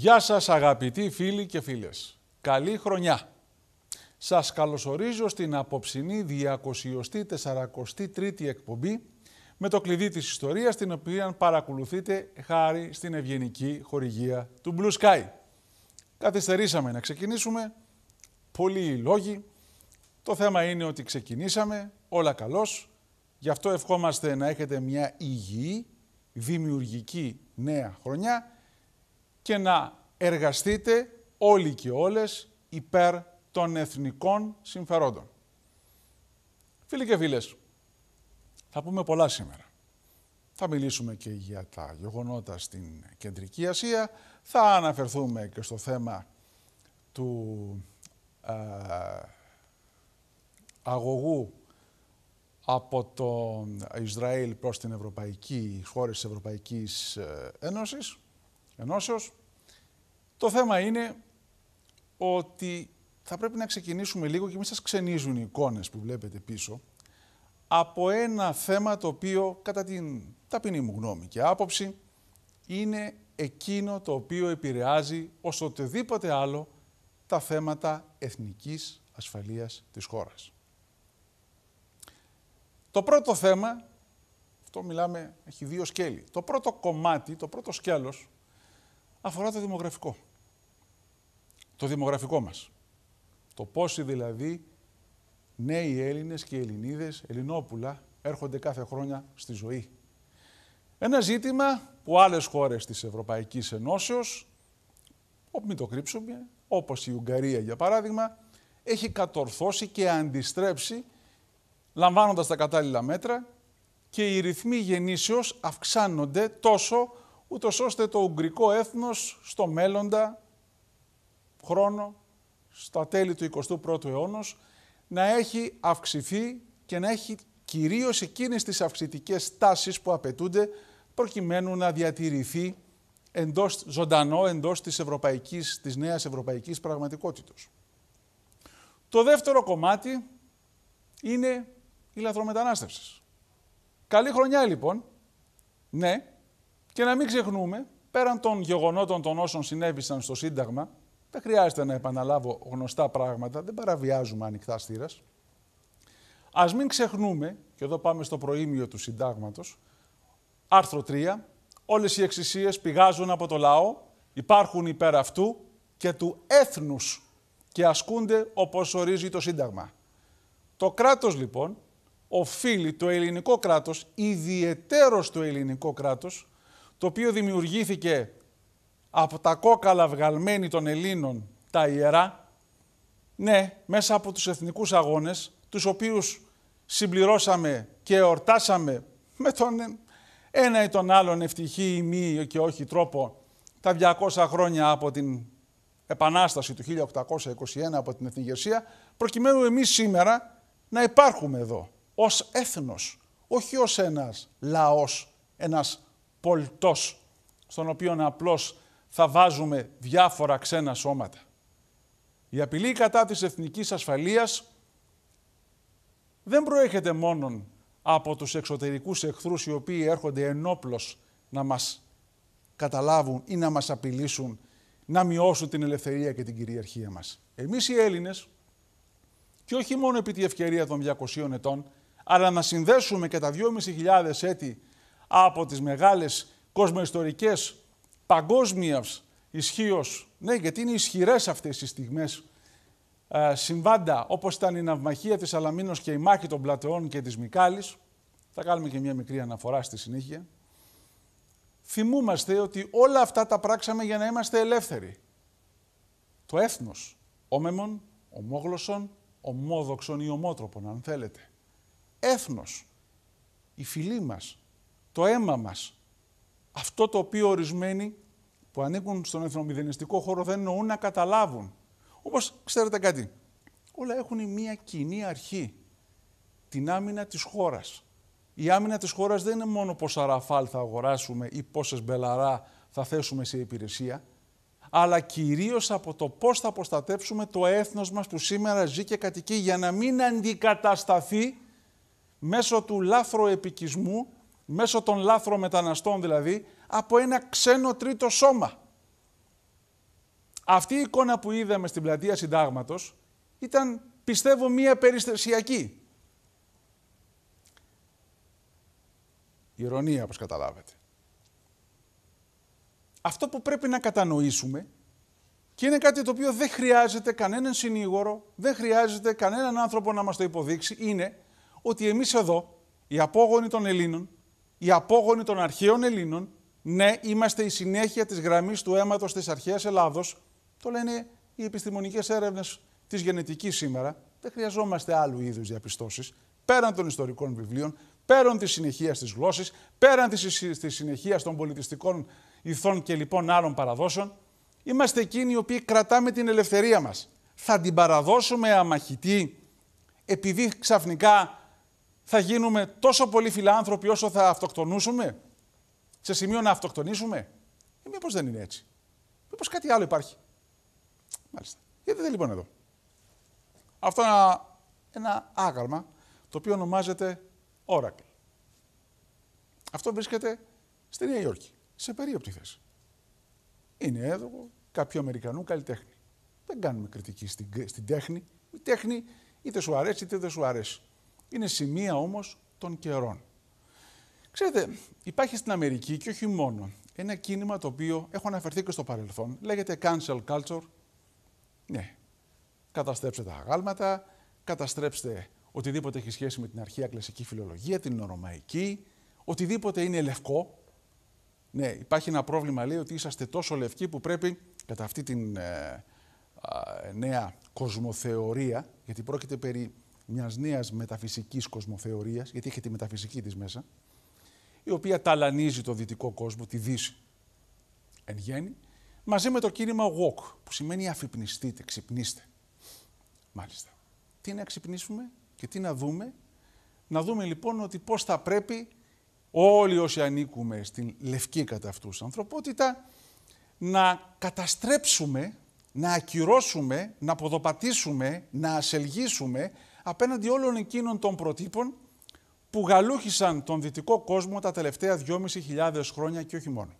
Γεια σας αγαπητοί φίλοι και φίλες. Καλή χρονιά. Σας καλωσορίζω στην απόψινή 243η εκπομπή με το κλειδί της ιστορίας την οποία παρακολουθείτε χάρη στην ευγενική χορηγία του Blue Sky. Καθυστερήσαμε να ξεκινήσουμε. Πολλοί λόγοι. Το θέμα είναι ότι ξεκινήσαμε. Όλα καλώς. Γι' αυτό ευχόμαστε να έχετε μια υγιή, δημιουργική νέα χρονιά και να εργαστείτε όλοι και όλες υπέρ των εθνικών συμφερόντων. Φίλοι και φίλες, θα πούμε πολλά σήμερα. Θα μιλήσουμε και για τα γεγονότα στην Κεντρική Ασία, θα αναφερθούμε και στο θέμα του ε, αγωγού από το Ισραήλ προς την Ευρωπαϊκή, χώρες της Ευρωπαϊκής ε, Ένωσης, Ενώσεως. Το θέμα είναι ότι θα πρέπει να ξεκινήσουμε λίγο και μην σας ξενίζουν οι εικόνες που βλέπετε πίσω από ένα θέμα το οποίο κατά την ταπεινή μου γνώμη και άποψη είναι εκείνο το οποίο επηρεάζει ως οτιδήποτε άλλο τα θέματα εθνικής ασφαλείας της χώρας. Το πρώτο θέμα, αυτό μιλάμε, έχει δύο σκέλη. Το πρώτο κομμάτι, το πρώτο σκέλος αφορά το δημογραφικό το δημογραφικό μας. Το πόσοι δηλαδή νέοι Έλληνες και Ελληνίδες, Ελληνόπουλα, έρχονται κάθε χρόνια στη ζωή. Ένα ζήτημα που άλλες χώρες της Ευρωπαϊκής Ενώσεως, μην το κρύψουμε, όπως η Ουγγαρία για παράδειγμα, έχει κατορθώσει και αντιστρέψει, λαμβάνοντας τα κατάλληλα μέτρα, και οι ρυθμοί γεννήσεως αυξάνονται τόσο, ούτως ώστε το ουγγρικό έθνος στο μέλλοντα χρόνο, στα τέλη του 21ου αιώνα, να έχει αυξηθεί και να έχει κυρίως εκείνες τις αυξητικές τάσεις που απαιτούνται προκειμένου να διατηρηθεί εντός, ζωντανό εντός της, ευρωπαϊκής, της νέας ευρωπαϊκής πραγματικότητας. Το δεύτερο κομμάτι είναι η λαθρομετανάστευση. Καλή χρονιά λοιπόν, ναι, και να μην ξεχνούμε, πέραν των γεγονότων των όσων συνέβησαν στο Σύνταγμα, δεν χρειάζεται να επαναλάβω γνωστά πράγματα, δεν παραβιάζουμε ανοιχτά στήρας. Ας μην ξεχνούμε, και εδώ πάμε στο προήμιο του συντάγματος, άρθρο 3, όλες οι εξησίε πηγάζουν από το λαό, υπάρχουν υπέρ αυτού και του έθνους και ασκούνται όπως ορίζει το Σύνταγμα. Το κράτος λοιπόν οφείλει το ελληνικό κράτος, ιδιαιτέρως το ελληνικό κράτος, το οποίο δημιουργήθηκε από τα κόκαλα βγαλμένη των Ελλήνων τα ιερά, ναι, μέσα από τους εθνικούς αγώνες, τους οποίους συμπληρώσαμε και εορτάσαμε με τον ένα ή τον άλλον ευτυχή ή μη και όχι τρόπο τα 200 χρόνια από την Επανάσταση του 1821 από την Γερσία, προκειμένου εμείς σήμερα να υπάρχουμε εδώ ως έθνος, όχι ως ένας λαός, ένας πολτός, στον οποίο απλώς θα βάζουμε διάφορα ξένα σώματα. Η απειλή κατά της εθνικής ασφαλείας δεν προέρχεται μόνον από τους εξωτερικούς εχθρούς οι οποίοι έρχονται ενόπλως να μας καταλάβουν ή να μας απειλήσουν να μειώσουν την ελευθερία και την κυριαρχία μας. Εμείς οι Έλληνες, και όχι μόνο επί τη ευκαιρία των 200 ετών, αλλά να συνδέσουμε και τα 2.500 έτη από τις μεγάλες κοσμοϊστορικές παγκόσμια ισχύως. Ναι, γιατί είναι ισχυρές αυτές οι στιγμές. Ε, συμβάντα, όπως ήταν η ναυμαχία της Αλαμίνος και η μάχη των πλατεών και της Μικάλης. Θα κάνουμε και μια μικρή αναφορά στη συνέχεια. Θυμούμαστε ότι όλα αυτά τα πράξαμε για να είμαστε ελεύθεροι. Το έθνος, όμεμον, ομόγλωσσον, ομόδοξον ή ομότροπον, αν θέλετε. Έθνος, η φυλή μας, το αίμα μας, αυτό το οποίο ορισμένοι που ανήκουν στον εθνομηδενιστικό χώρο δεν εννοούν να καταλάβουν. Όπως ξέρετε κάτι, όλα έχουν μία κοινή αρχή, την άμυνα της χώρας. Η άμυνα της χώρας δεν είναι μόνο πόσα ραφάλ θα αγοράσουμε ή πόσες μπελαρά θα θέσουμε σε υπηρεσία, αλλά κυρίως από το πώς θα προστατεύσουμε το έθνος μας που σήμερα ζει και κατοικεί για να μην αντικατασταθεί μέσω του λάθρο επικισμού μέσω των λάθρων μεταναστών δηλαδή, από ένα ξένο τρίτο σώμα. Αυτή η εικόνα που είδαμε στην πλατεία συντάγματος ήταν, πιστεύω, μία περιστασιακή. Ηρωνία, όπως καταλάβετε. Αυτό που πρέπει να κατανοήσουμε και είναι κάτι το οποίο δεν χρειάζεται κανέναν συνήγορο, δεν χρειάζεται κανέναν άνθρωπο να μας το υποδείξει, είναι ότι εμείς εδώ, οι απόγονοι των Ελλήνων, οι απόγονοι των αρχαίων Ελλήνων, ναι, είμαστε η συνέχεια της γραμμής του αίματος της αρχαίας Ελλάδος, το λένε οι επιστημονικές έρευνες της γενετικής σήμερα, δεν χρειαζόμαστε άλλου είδους διαπιστώσεις, πέραν των ιστορικών βιβλίων, πέραν της συνεχείας της γλώσσης, πέραν της συνεχείας των πολιτιστικών ηθών και λοιπόν άλλων παραδόσεων. Είμαστε εκείνοι οι οποίοι κρατάμε την ελευθερία μας. Θα την παραδώσουμε αμαχητή, επειδή ξαφνικά θα γίνουμε τόσο πολύ φιλάνθρωποι όσο θα αυτοκτονούσουμε, σε σημείο να αυτοκτονήσουμε. Ή ε, μήπως δεν είναι έτσι. Μήπως κάτι άλλο υπάρχει. Μάλιστα. Γιατί δεν λοιπόν εδώ. Αυτό είναι ένα, άγαλμα το οποίο ονομάζεται Oracle. Αυτό βρίσκεται στη Νέα Υόρκη, σε περίοπτη θέση. Είναι εδώ κάποιου Αμερικανού καλλιτέχνη. Δεν κάνουμε κριτική στην τέχνη. Η τέχνη είτε σου αρέσει είτε δεν σου αρέσει. Είναι σημεία όμως των καιρών. Ξέρετε, υπάρχει στην Αμερική και όχι μόνο ένα κίνημα το οποίο έχω αναφερθεί και στο παρελθόν. Λέγεται cancel culture. Ναι, καταστρέψτε τα αγάλματα, καταστρέψτε οτιδήποτε έχει σχέση με την αρχαία κλασική φιλολογία, την ρωμαϊκή, οτιδήποτε είναι λευκό. Ναι, υπάρχει ένα πρόβλημα, λέει, ότι είσαστε τόσο λευκοί που πρέπει, κατά αυτή την ε, νέα κοσμοθεωρία, γιατί πρόκειται περί μιας νέας μεταφυσικής κοσμοθεωρίας, γιατί έχει τη μεταφυσική της μέσα, η οποία ταλανίζει το δυτικό κόσμο, τη Δύση εν γέννη, μαζί με το κίνημα walk, που σημαίνει αφυπνιστείτε, ξυπνήστε. Μάλιστα. Τι να ξυπνήσουμε και τι να δούμε. Να δούμε λοιπόν ότι πώς θα πρέπει όλοι όσοι ανήκουμε στην λευκή κατά αυτούς ανθρωπότητα να καταστρέψουμε, να ακυρώσουμε, να ποδοπατήσουμε, να ασελγίσουμε, απέναντι όλων εκείνων των προτύπων που γαλούχισαν τον δυτικό κόσμο τα τελευταία 2.500 χρόνια και όχι μόνο.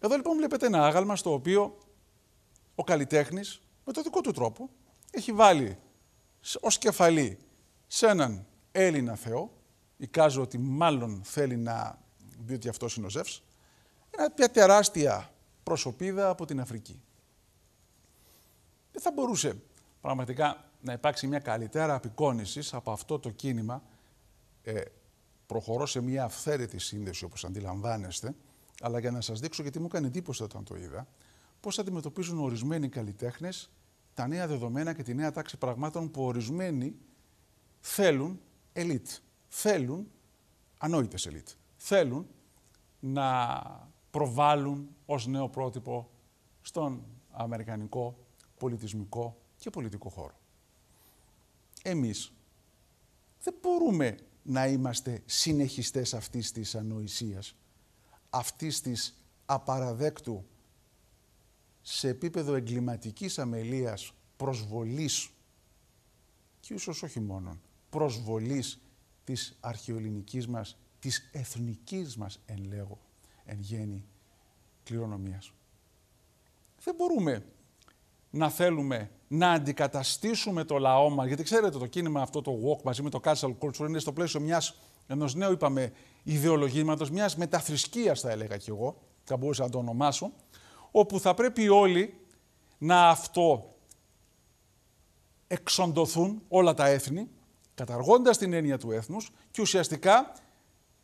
Εδώ λοιπόν βλέπετε ένα άγαλμα στο οποίο ο καλλιτέχνης με το δικό του τρόπο έχει βάλει ως κεφαλή σε έναν Έλληνα θεό, εικάζω ότι μάλλον θέλει να δει ότι αυτός είναι ο Ζεύς, μια τεράστια προσωπίδα από την Αφρική. Δεν θα μπορούσε πραγματικά να υπάρξει μια καλύτερα απεικόνηση από αυτό το κίνημα. Ε, προχωρώ σε μια αυθαίρετη σύνδεση, όπως αντιλαμβάνεστε, αλλά για να σας δείξω, γιατί μου έκανε εντύπωση όταν το είδα, πώς αντιμετωπίζουν ορισμένοι καλλιτέχνες τα νέα δεδομένα και τη νέα τάξη πραγμάτων που ορισμένοι θέλουν ελίτ. Θέλουν ανόητες ελίτ. Θέλουν να προβάλλουν ως νέο πρότυπο στον αμερικανικό πολιτισμικό και πολιτικό χώρο εμείς δεν μπορούμε να είμαστε συνεχιστές αυτής της ανοησίας, αυτής της απαραδέκτου σε επίπεδο εγκληματικής αμελίας προσβολής και ίσως όχι μόνον, προσβολής της αρχαιοελληνικής μας, της εθνικής μας εν λέγω, εν γέννη κληρονομίας. Δεν μπορούμε να θέλουμε να αντικαταστήσουμε το λαό μας, γιατί ξέρετε το κίνημα αυτό το walk μαζί με το cancel culture είναι στο πλαίσιο μιας, ενός νέου είπαμε ιδεολογήματος, μιας μεταθρησκείας θα έλεγα κι εγώ, θα μπορούσα να το ονομάσω, όπου θα πρέπει όλοι να αυτό εξοντωθούν όλα τα έθνη, καταργώντας την έννοια του έθνους και ουσιαστικά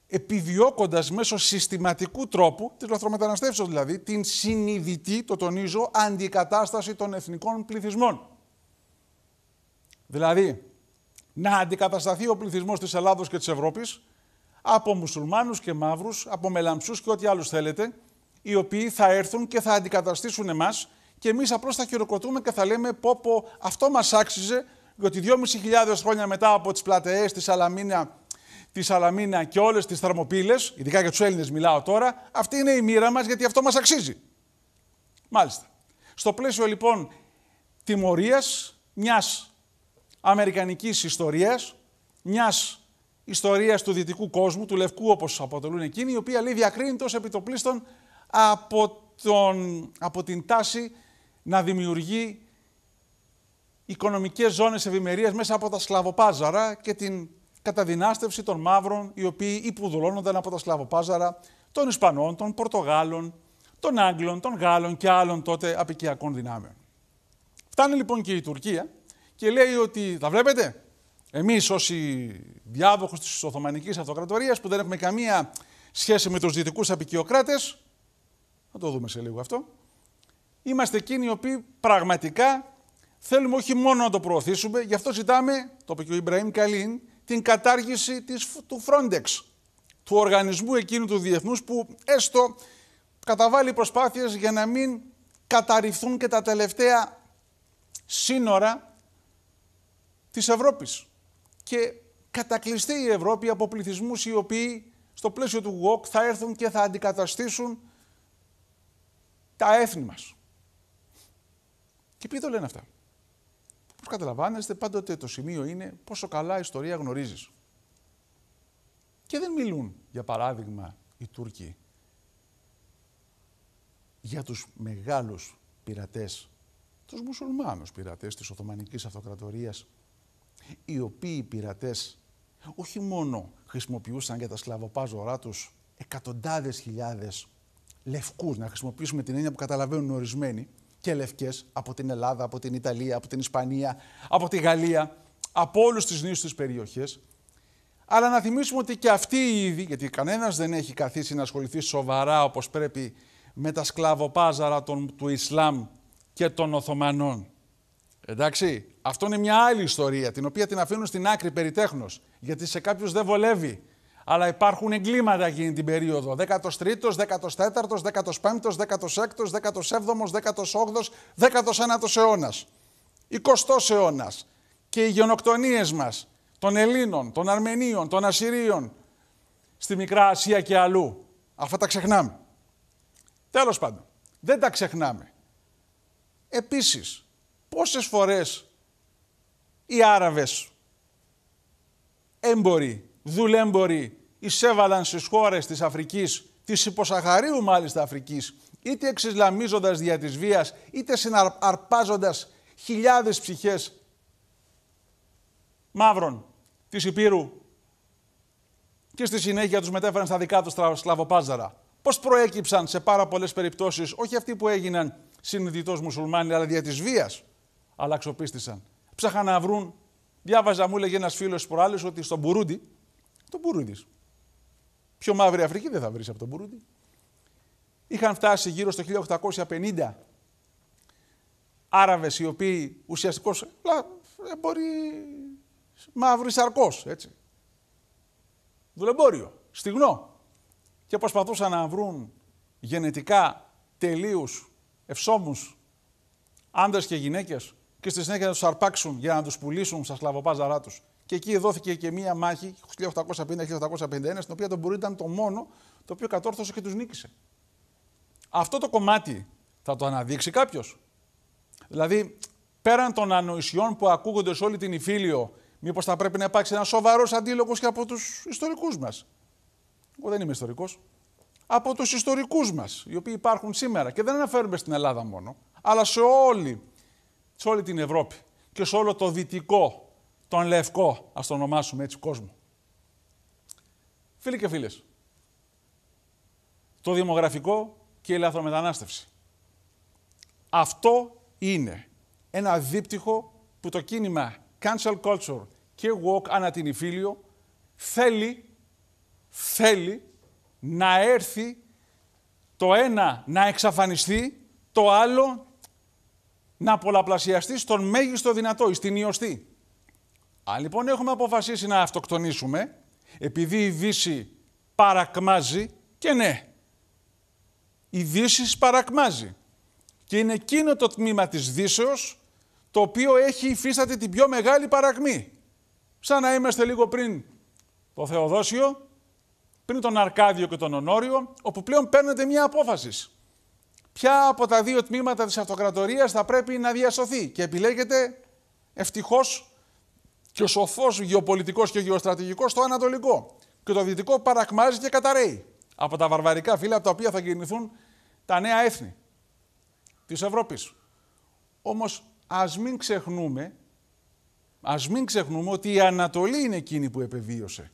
επιδιώκοντας μέσω συστηματικού τρόπου, της λαθρομεταναστεύσεως δηλαδή, την συνειδητή, το τονίζω, αντικατάσταση των εθνικών πληθυσμών. Δηλαδή, να αντικατασταθεί ο πληθυσμός της Ελλάδος και της Ευρώπης από μουσουλμάνους και μαύρους, από μελαμψούς και ό,τι άλλους θέλετε, οι οποίοι θα έρθουν και θα αντικαταστήσουν εμάς και εμείς απλώς θα χειροκροτούμε και θα λέμε πω πω αυτό μας άξιζε, διότι 2.500 χρόνια μετά από τις πλατείε της Αλαμίνα τη Σαλαμίνα και όλες τις θερμοπύλες, ειδικά για τους Έλληνες μιλάω τώρα, αυτή είναι η μοίρα μας γιατί αυτό μας αξίζει. Μάλιστα. Στο πλαίσιο λοιπόν τιμωρίας μιας αμερικανικής ιστορίας, μιας ιστορίας του δυτικού κόσμου, του λευκού όπως αποτελούν εκείνοι, η οποία λέει διακρίνεται ως επιτοπλίστων από, τον, από την τάση να δημιουργεί οικονομικές ζώνες ευημερίας μέσα από τα σκλαβοπάζαρα και την καταδυνάστευση των μαύρων οι οποίοι υπουδουλώνονταν από τα Σλαβοπάζαρα, των Ισπανών, των Πορτογάλων, των Άγγλων, των Γάλλων και άλλων τότε απικιακών δυνάμεων. Φτάνει λοιπόν και η Τουρκία και λέει ότι τα βλέπετε, εμείς όσοι διάδοχοι της Οθωμανικής Αυτοκρατορίας που δεν έχουμε καμία σχέση με τους δυτικούς απικιοκράτες, θα το δούμε σε λίγο αυτό, είμαστε εκείνοι οι οποίοι πραγματικά θέλουμε όχι μόνο να το προωθήσουμε, γι' αυτό ζητάμε, το είπε και ο Ιμπραήμ Καλίν, την κατάργηση της, του Frontex, του οργανισμού εκείνου του διεθνούς που έστω καταβάλει προσπάθειες για να μην καταρριφθούν και τα τελευταία σύνορα της Ευρώπης. Και κατακλειστεί η Ευρώπη από πληθυσμούς οι οποίοι στο πλαίσιο του ΓΟΚ θα έρθουν και θα αντικαταστήσουν τα έθνη μας. Και ποιοι το λένε αυτά. Όπω καταλαβαίνεστε, πάντοτε το σημείο είναι πόσο καλά ιστορία γνωρίζεις. Και δεν μιλούν, για παράδειγμα, οι Τούρκοι για τους μεγάλους πειρατές, τους μουσουλμάνους πειρατές της Οθωμανικής Αυτοκρατορίας, οι οποίοι πειρατές όχι μόνο χρησιμοποιούσαν για τα σκλαβοπάζωρά τους εκατοντάδες χιλιάδες λευκούς, να χρησιμοποιήσουμε την έννοια που καταλαβαίνουν ορισμένοι, και λευκές από την Ελλάδα, από την Ιταλία, από την Ισπανία, από τη Γαλλία, από όλους τις νήσου τη περιοχή. Αλλά να θυμίσουμε ότι και αυτοί οι είδη, γιατί κανένας δεν έχει καθίσει να ασχοληθεί σοβαρά όπως πρέπει με τα σκλαβοπάζαρα των, του Ισλάμ και των Οθωμανών. Εντάξει, αυτό είναι μια άλλη ιστορία, την οποία την αφήνουν στην άκρη περιτέχνος, γιατί σε κάποιους δεν βολεύει αλλά υπάρχουν εγκλήματα εκείνη την περίοδο. 13ο, 14ο, 15ο, 16ο, 17ο, 18ο, 19ο αιώνα. 20ο αιώνας. Και οι γενοκτονίες μας των Ελλήνων, των Αρμενίων, των Ασσυρίων στη Μικρά Ασία και αλλού. Αυτά τα ξεχνάμε. Τέλος πάντων, δεν τα ξεχνάμε. Επίσης, πόσες φορές οι άραβες έμποροι δουλέμποροι εισέβαλαν στις χώρες της Αφρικής, της υποσαχαρίου μάλιστα Αφρικής, είτε εξισλαμίζοντα δια της Βίας, είτε συναρπάζοντας χιλιάδες ψυχές μαύρων της Υπήρου και στη συνέχεια τους μετέφεραν στα δικά τους σλαβοπάζαρα. Πώς προέκυψαν σε πάρα πολλές περιπτώσεις, όχι αυτοί που έγιναν συνειδητός μουσουλμάνοι, αλλά δια της βίας, αλλά αξιοπίστησαν. Ψάχαν να βρουν, διάβαζα μου έλεγε ένας φίλος προάλλης ότι στον Μπουρούντι, τον Μπουρούντι. Πιο μαύρη Αφρική δεν θα βρεις από τον Μπουρούντι. Είχαν φτάσει γύρω στο 1850 Άραβες οι οποίοι ουσιαστικώς. Ε, μπορεί μαύρη σαρκός, έτσι. Δουλεμπόριο, στιγνό. Και προσπαθούσαν να βρουν γενετικά τελείους, ευσόμους, άντρες και γυναίκες και στη συνέχεια να τους αρπάξουν για να τους πουλήσουν στα σλαβοπάζαρά τους. Και εκεί δόθηκε και μία μάχη 1850-1851, στην οποία το Μπουρί ήταν το μόνο το οποίο κατόρθωσε και τους νίκησε. Αυτό το κομμάτι θα το αναδείξει κάποιος. Δηλαδή, πέραν των ανοησιών που ακούγονται σε όλη την Ιφίλιο, μήπως θα πρέπει να υπάρξει ένας σοβαρός αντίλογος και από τους ιστορικούς μας. Εγώ δεν είμαι ιστορικός. Από τους ιστορικούς μας, οι οποίοι υπάρχουν σήμερα και δεν αναφέρουμε στην Ελλάδα μόνο, αλλά σε όλη, σε όλη την Ευρώπη και σε όλο το δυτικό τον Λευκό, ας το ονομάσουμε έτσι, κόσμο. Φίλοι και φίλες, το δημογραφικό και η λαθρομετανάστευση. Αυτό είναι ένα δίπτυχο που το κίνημα Cancel Culture και Walk ανά την Ιφίλιο θέλει, θέλει να έρθει το ένα να εξαφανιστεί, το άλλο να πολλαπλασιαστεί στον μέγιστο δυνατό, στην ιωστή. Αν λοιπόν έχουμε αποφασίσει να αυτοκτονήσουμε, επειδή η Δύση παρακμάζει, και ναι, η Δύση παρακμάζει. Και είναι εκείνο το τμήμα της Δύσεως, το οποίο έχει υφίσταται την πιο μεγάλη παρακμή. Σαν να είμαστε λίγο πριν το Θεοδόσιο, πριν τον Αρκάδιο και τον Ονόριο, όπου πλέον παίρνεται μια απόφαση. Ποια από τα δύο τμήματα της αυτοκρατορίας θα πρέπει να διασωθεί και επιλέγεται ευτυχώς και ο σοφός γεωπολιτικός και γεωστρατηγικός στο ανατολικό. Και το δυτικό παρακμάζει και καταραίει από τα βαρβαρικά φύλλα από τα οποία θα γεννηθούν τα νέα έθνη της Ευρώπης. Όμως ας μην ξεχνούμε. Ας μην ξεχνούμε ότι η Ανατολή είναι εκείνη που επεβίωσε.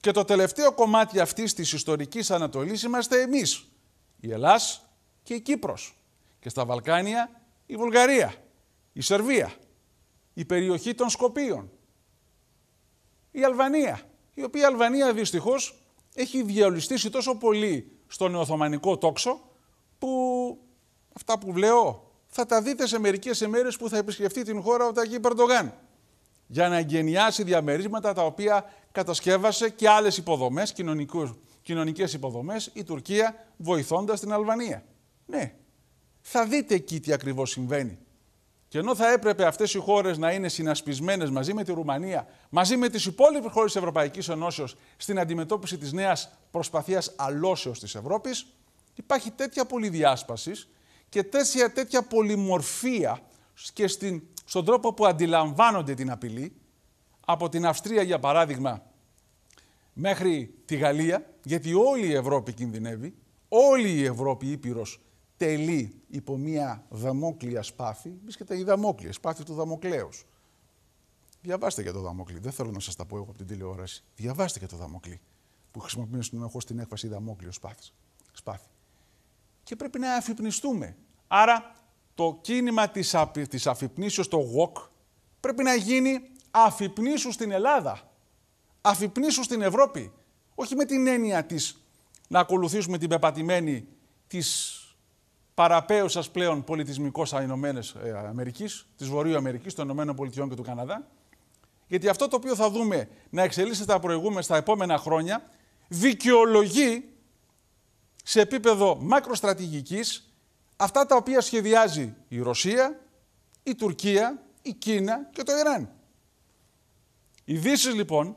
Και το τελευταίο κομμάτι αυτής της ιστορικής Ανατολής είμαστε εμείς. Η Ελλάς και η Κύπρος. Και στα Βαλκάνια η Βουλγαρία, η Σερβία, η περιοχή των Σκοπίων, η Αλβανία. Η οποία η Αλβανία δυστυχώς έχει διαλυστήσει τόσο πολύ στον Οθωμανικό τόξο που αυτά που βλέπω θα τα δείτε σε μερικές ημέρες που θα επισκεφτεί την χώρα ο Ταγί Περντογάν για να εγγενιάσει διαμερίσματα τα οποία κατασκεύασε και άλλες υποδομές, κοινωνικές υποδομές, η Τουρκία βοηθώντας την Αλβανία. Ναι, θα δείτε εκεί τι ακριβώς συμβαίνει. Και ενώ θα έπρεπε αυτές οι χώρες να είναι συνασπισμένες μαζί με τη Ρουμανία, μαζί με τις υπόλοιπες χώρες της Ευρωπαϊκής Ενώσεως στην αντιμετώπιση της νέας προσπαθίας αλώσεως της Ευρώπης, υπάρχει τέτοια πολυδιάσπασης και τέτοια, πολυμορφία και στην, στον τρόπο που αντιλαμβάνονται την απειλή, από την Αυστρία για παράδειγμα μέχρι τη Γαλλία, γιατί όλη η Ευρώπη κινδυνεύει, όλη η Ευρώπη ήπειρος τελεί υπό μία δαμόκλεια σπάθη, βρίσκεται η δαμόκλεια, σπάθη του δαμοκλέους. Διαβάστε για το δαμόκλι. Δεν θέλω να σας τα πω εγώ από την τηλεόραση. Διαβάστε για το δαμόκλι, που χρησιμοποιούμε συνεχώ στην έκφραση δαμόκλειο σπάθης. Και πρέπει να αφυπνιστούμε. Άρα το κίνημα της αφυ... της το WOC, πρέπει να γίνει αφυπνίσου στην Ελλάδα. αφυπνίσου στην Ευρώπη. Όχι με την έννοια της να ακολουθήσουμε την πεπατημένη της παραπέουσας πλέον πολιτισμικός Ηνωμένε Αμερικής, της Βορείου Αμερικής, των Ηνωμένων Πολιτειών και του Καναδά. Γιατί αυτό το οποίο θα δούμε να εξελίσσεται τα προηγούμενα στα επόμενα χρόνια δικαιολογεί σε επίπεδο μακροστρατηγικής αυτά τα οποία σχεδιάζει η Ρωσία, η Τουρκία, η Κίνα και το Ιράν. Η Δύση λοιπόν,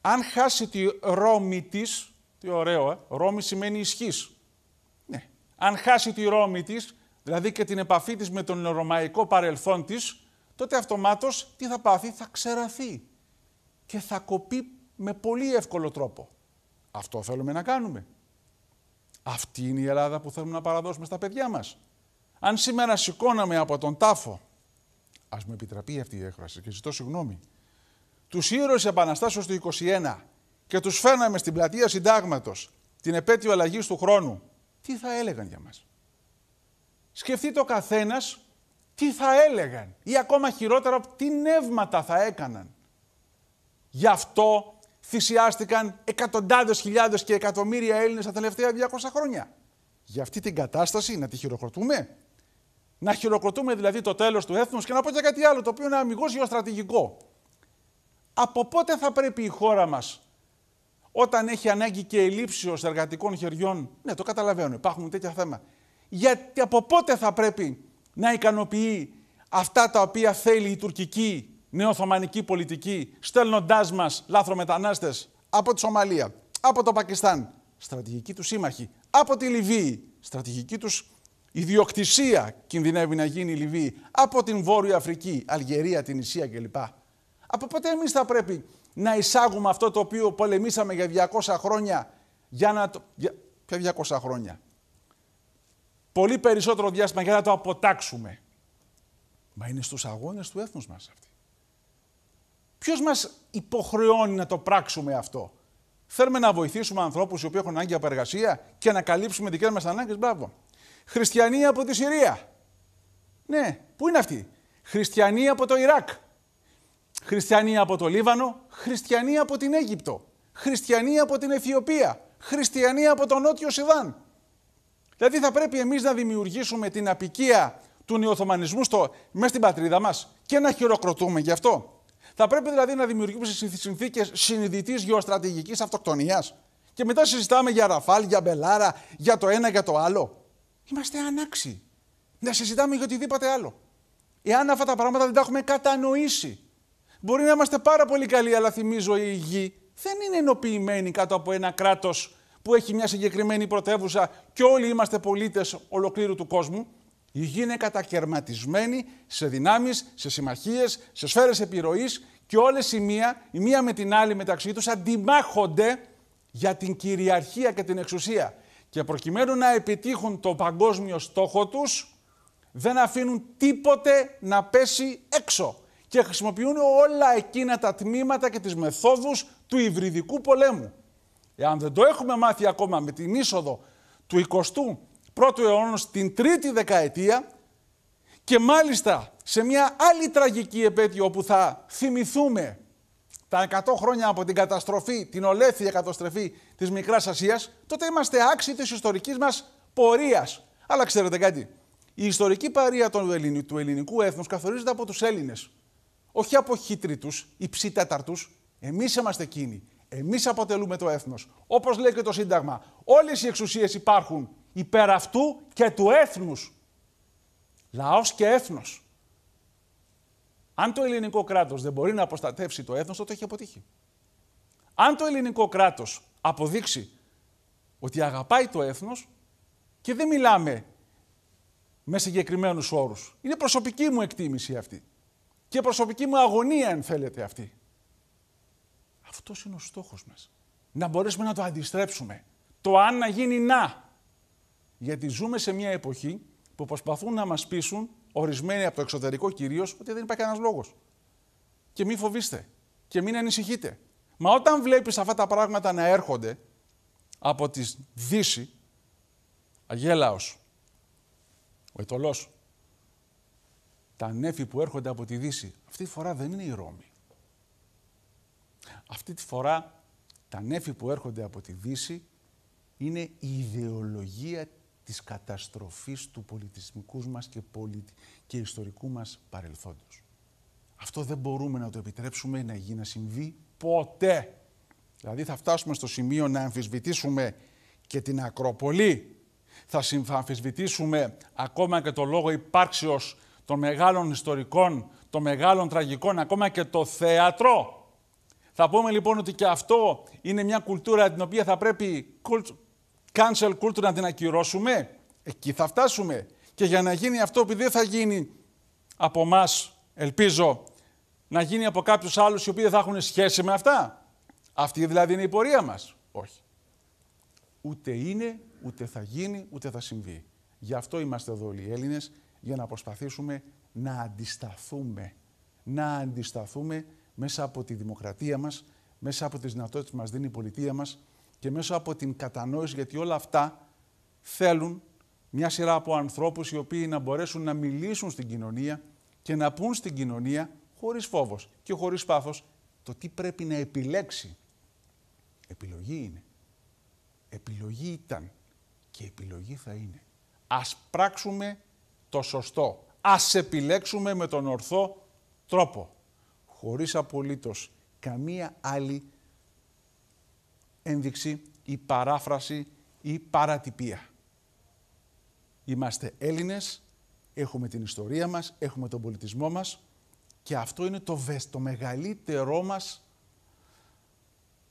αν χάσει τη ρόμη της, τι ωραίο, ε, ρόμη σημαίνει ισχύς, αν χάσει τη Ρώμη της, δηλαδή και την επαφή της με τον ρωμαϊκό παρελθόν της, τότε αυτομάτως τι θα πάθει, θα ξεραθεί και θα κοπεί με πολύ εύκολο τρόπο. Αυτό θέλουμε να κάνουμε. Αυτή είναι η Ελλάδα που θέλουμε να παραδώσουμε στα παιδιά μας. Αν σήμερα σηκώναμε από τον τάφο, ας μου επιτραπεί αυτή η έκφραση και ζητώ συγγνώμη, τους ήρωες επαναστάσεως του 21 και τους φέρναμε στην πλατεία συντάγματος την επέτειο αλλαγής του χρόνου τι θα έλεγαν για μας. Σκεφτείτε ο καθένας τι θα έλεγαν ή ακόμα χειρότερα τι νεύματα θα έκαναν. Γι' αυτό θυσιάστηκαν εκατοντάδες χιλιάδες και εκατομμύρια Έλληνες τα τελευταία 200 χρόνια. Για αυτή την κατάσταση να τη χειροκροτούμε. Να χειροκροτούμε δηλαδή το τέλος του έθνους και να πω και κάτι άλλο το οποίο είναι αμυγός γεωστρατηγικό. Από πότε θα πρέπει η χώρα μας όταν έχει ανάγκη και ελλείψεω εργατικών χεριών, ναι, το καταλαβαίνω, υπάρχουν τέτοια θέματα. Γιατί από πότε θα πρέπει να ικανοποιεί αυτά τα οποία θέλει η τουρκική νεοοθωμανική πολιτική, στέλνοντάς μας λάθρομετανάστες από τη Σομαλία, από το Πακιστάν, στρατηγική τους σύμμαχη, από τη Λιβύη, στρατηγική τους ιδιοκτησία κινδυνεύει να γίνει η Λιβύη, από την Βόρεια Αφρική, Αλγερία, την Ισία κλπ. Από πότε εμείς θα πρέπει να εισάγουμε αυτό το οποίο πολεμήσαμε για 200 χρόνια για να το... Για... Ποια 200 χρόνια. Πολύ περισσότερο διάστημα για να το αποτάξουμε. Μα είναι στους αγώνες του έθνους μας αυτή. Ποιος μας υποχρεώνει να το πράξουμε αυτό. Θέλουμε να βοηθήσουμε ανθρώπους οι οποίοι έχουν ανάγκη από εργασία και να καλύψουμε δικές μας ανάγκες. Μπράβο. Χριστιανοί από τη Συρία. Ναι, πού είναι αυτοί. Χριστιανοί από το Ιράκ. Χριστιανοί από το Λίβανο, χριστιανοί από την Αίγυπτο, χριστιανοί από την Αιθιοπία, χριστιανοί από τον Νότιο Σιδάν. Δηλαδή θα πρέπει εμείς να δημιουργήσουμε την απικία του νεοθωμανισμού στο, μέσα στην πατρίδα μας και να χειροκροτούμε γι' αυτό. Θα πρέπει δηλαδή να δημιουργήσουμε συνθήκες συνειδητής γεωστρατηγικής αυτοκτονίας και μετά συζητάμε για Ραφάλ, για Μπελάρα, για το ένα, για το άλλο. Είμαστε ανάξιοι να συζητάμε για οτιδήποτε άλλο. Εάν αυτά τα πράγματα δεν τα έχουμε κατανοήσει Μπορεί να είμαστε πάρα πολύ καλοί, αλλά θυμίζω η γη δεν είναι ενοποιημένη κάτω από ένα κράτος που έχει μια συγκεκριμένη πρωτεύουσα και όλοι είμαστε πολίτες ολοκλήρου του κόσμου. Η γη είναι κατακαιρματισμένη σε δυνάμεις, σε συμμαχίες, σε σφαίρες επιρροής και όλες οι μία, η μία με την άλλη μεταξύ τους, αντιμάχονται για την κυριαρχία και την εξουσία. Και προκειμένου να επιτύχουν το παγκόσμιο στόχο τους, δεν αφήνουν τίποτε να πέσει έξω και χρησιμοποιούν όλα εκείνα τα τμήματα και τις μεθόδους του υβριδικού πολέμου. Εάν δεν το έχουμε μάθει ακόμα με την είσοδο του 21ου αιώνα στην τρίτη δεκαετία και μάλιστα σε μια άλλη τραγική επέτειο όπου θα θυμηθούμε τα 100 χρόνια από την καταστροφή, την ολέθρια καταστροφή της Μικράς Ασίας, τότε είμαστε άξιοι της ιστορικής μας πορείας. Αλλά ξέρετε κάτι, η ιστορική παρεία του ελληνικού έθνους καθορίζεται από τους Έλληνες όχι από χίτριτου ή ψητέταρτους. Εμείς είμαστε εκείνοι. Εμείς αποτελούμε το έθνος. Όπως λέει και το Σύνταγμα, όλες οι εξουσίες υπάρχουν υπέρ αυτού και του έθνους, Λαός και έθνος. Αν το ελληνικό κράτος δεν μπορεί να αποστατεύσει το έθνος, τότε έχει αποτύχει. Αν το ελληνικό κράτος αποδείξει ότι αγαπάει το έθνος και δεν μιλάμε με συγκεκριμένους όρους. Είναι προσωπική μου εκτίμηση αυτή και προσωπική μου αγωνία, αν θέλετε, αυτή. Αυτός είναι ο στόχος μας. Να μπορέσουμε να το αντιστρέψουμε. Το αν να γίνει να. Γιατί ζούμε σε μια εποχή που προσπαθούν να μας πείσουν, ορισμένοι από το εξωτερικό κυρίως, ότι δεν υπάρχει κανένας λόγος. Και μην φοβήστε. Και μην ανησυχείτε. Μα όταν βλέπεις αυτά τα πράγματα να έρχονται από τη Δύση, αγέλαος, ο Ιτωλός, τα νέφη που έρχονται από τη Δύση. Αυτή τη φορά δεν είναι η Ρώμη. Αυτή τη φορά τα νέφη που έρχονται από τη Δύση είναι η ιδεολογία της καταστροφής του πολιτισμικού μας και, και ιστορικού μας παρελθόντος. Αυτό δεν μπορούμε να το επιτρέψουμε να γίνει να συμβεί ποτέ. Δηλαδή θα φτάσουμε στο σημείο να αμφισβητήσουμε και την Ακροπολή, θα αμφισβητήσουμε ακόμα και το λόγο υπάρξεως των μεγάλων ιστορικών, των μεγάλων τραγικών, ακόμα και το θέατρο. Θα πούμε λοιπόν ότι και αυτό είναι μια κουλτούρα την οποία θα πρέπει cancel culture να την ακυρώσουμε. Εκεί θα φτάσουμε. Και για να γίνει αυτό, που δεν θα γίνει από εμάς, ελπίζω, να γίνει από κάποιους άλλους οι οποίοι δεν θα έχουν σχέση με αυτά. Αυτή δηλαδή είναι η πορεία μας. Όχι. Ούτε είναι, ούτε θα γίνει, ούτε θα συμβεί. Γι' αυτό είμαστε εδώ όλοι οι Έλληνες για να προσπαθήσουμε να αντισταθούμε. Να αντισταθούμε μέσα από τη δημοκρατία μας, μέσα από τις δυνατότητες που μας δίνει η πολιτεία μας και μέσα από την κατανόηση, γιατί όλα αυτά θέλουν μια σειρά από ανθρώπους οι οποίοι να μπορέσουν να μιλήσουν στην κοινωνία και να πούν στην κοινωνία χωρίς φόβος και χωρίς πάθος το τι πρέπει να επιλέξει. Επιλογή είναι. Επιλογή ήταν και επιλογή θα είναι. Ας πράξουμε το σωστό. Ας επιλέξουμε με τον ορθό τρόπο, χωρίς απολύτως καμία άλλη ένδειξη ή παράφραση ή παρατυπία. Είμαστε Έλληνες, έχουμε την ιστορία μας, έχουμε τον πολιτισμό μας και αυτό είναι το, το μεγαλύτερό μας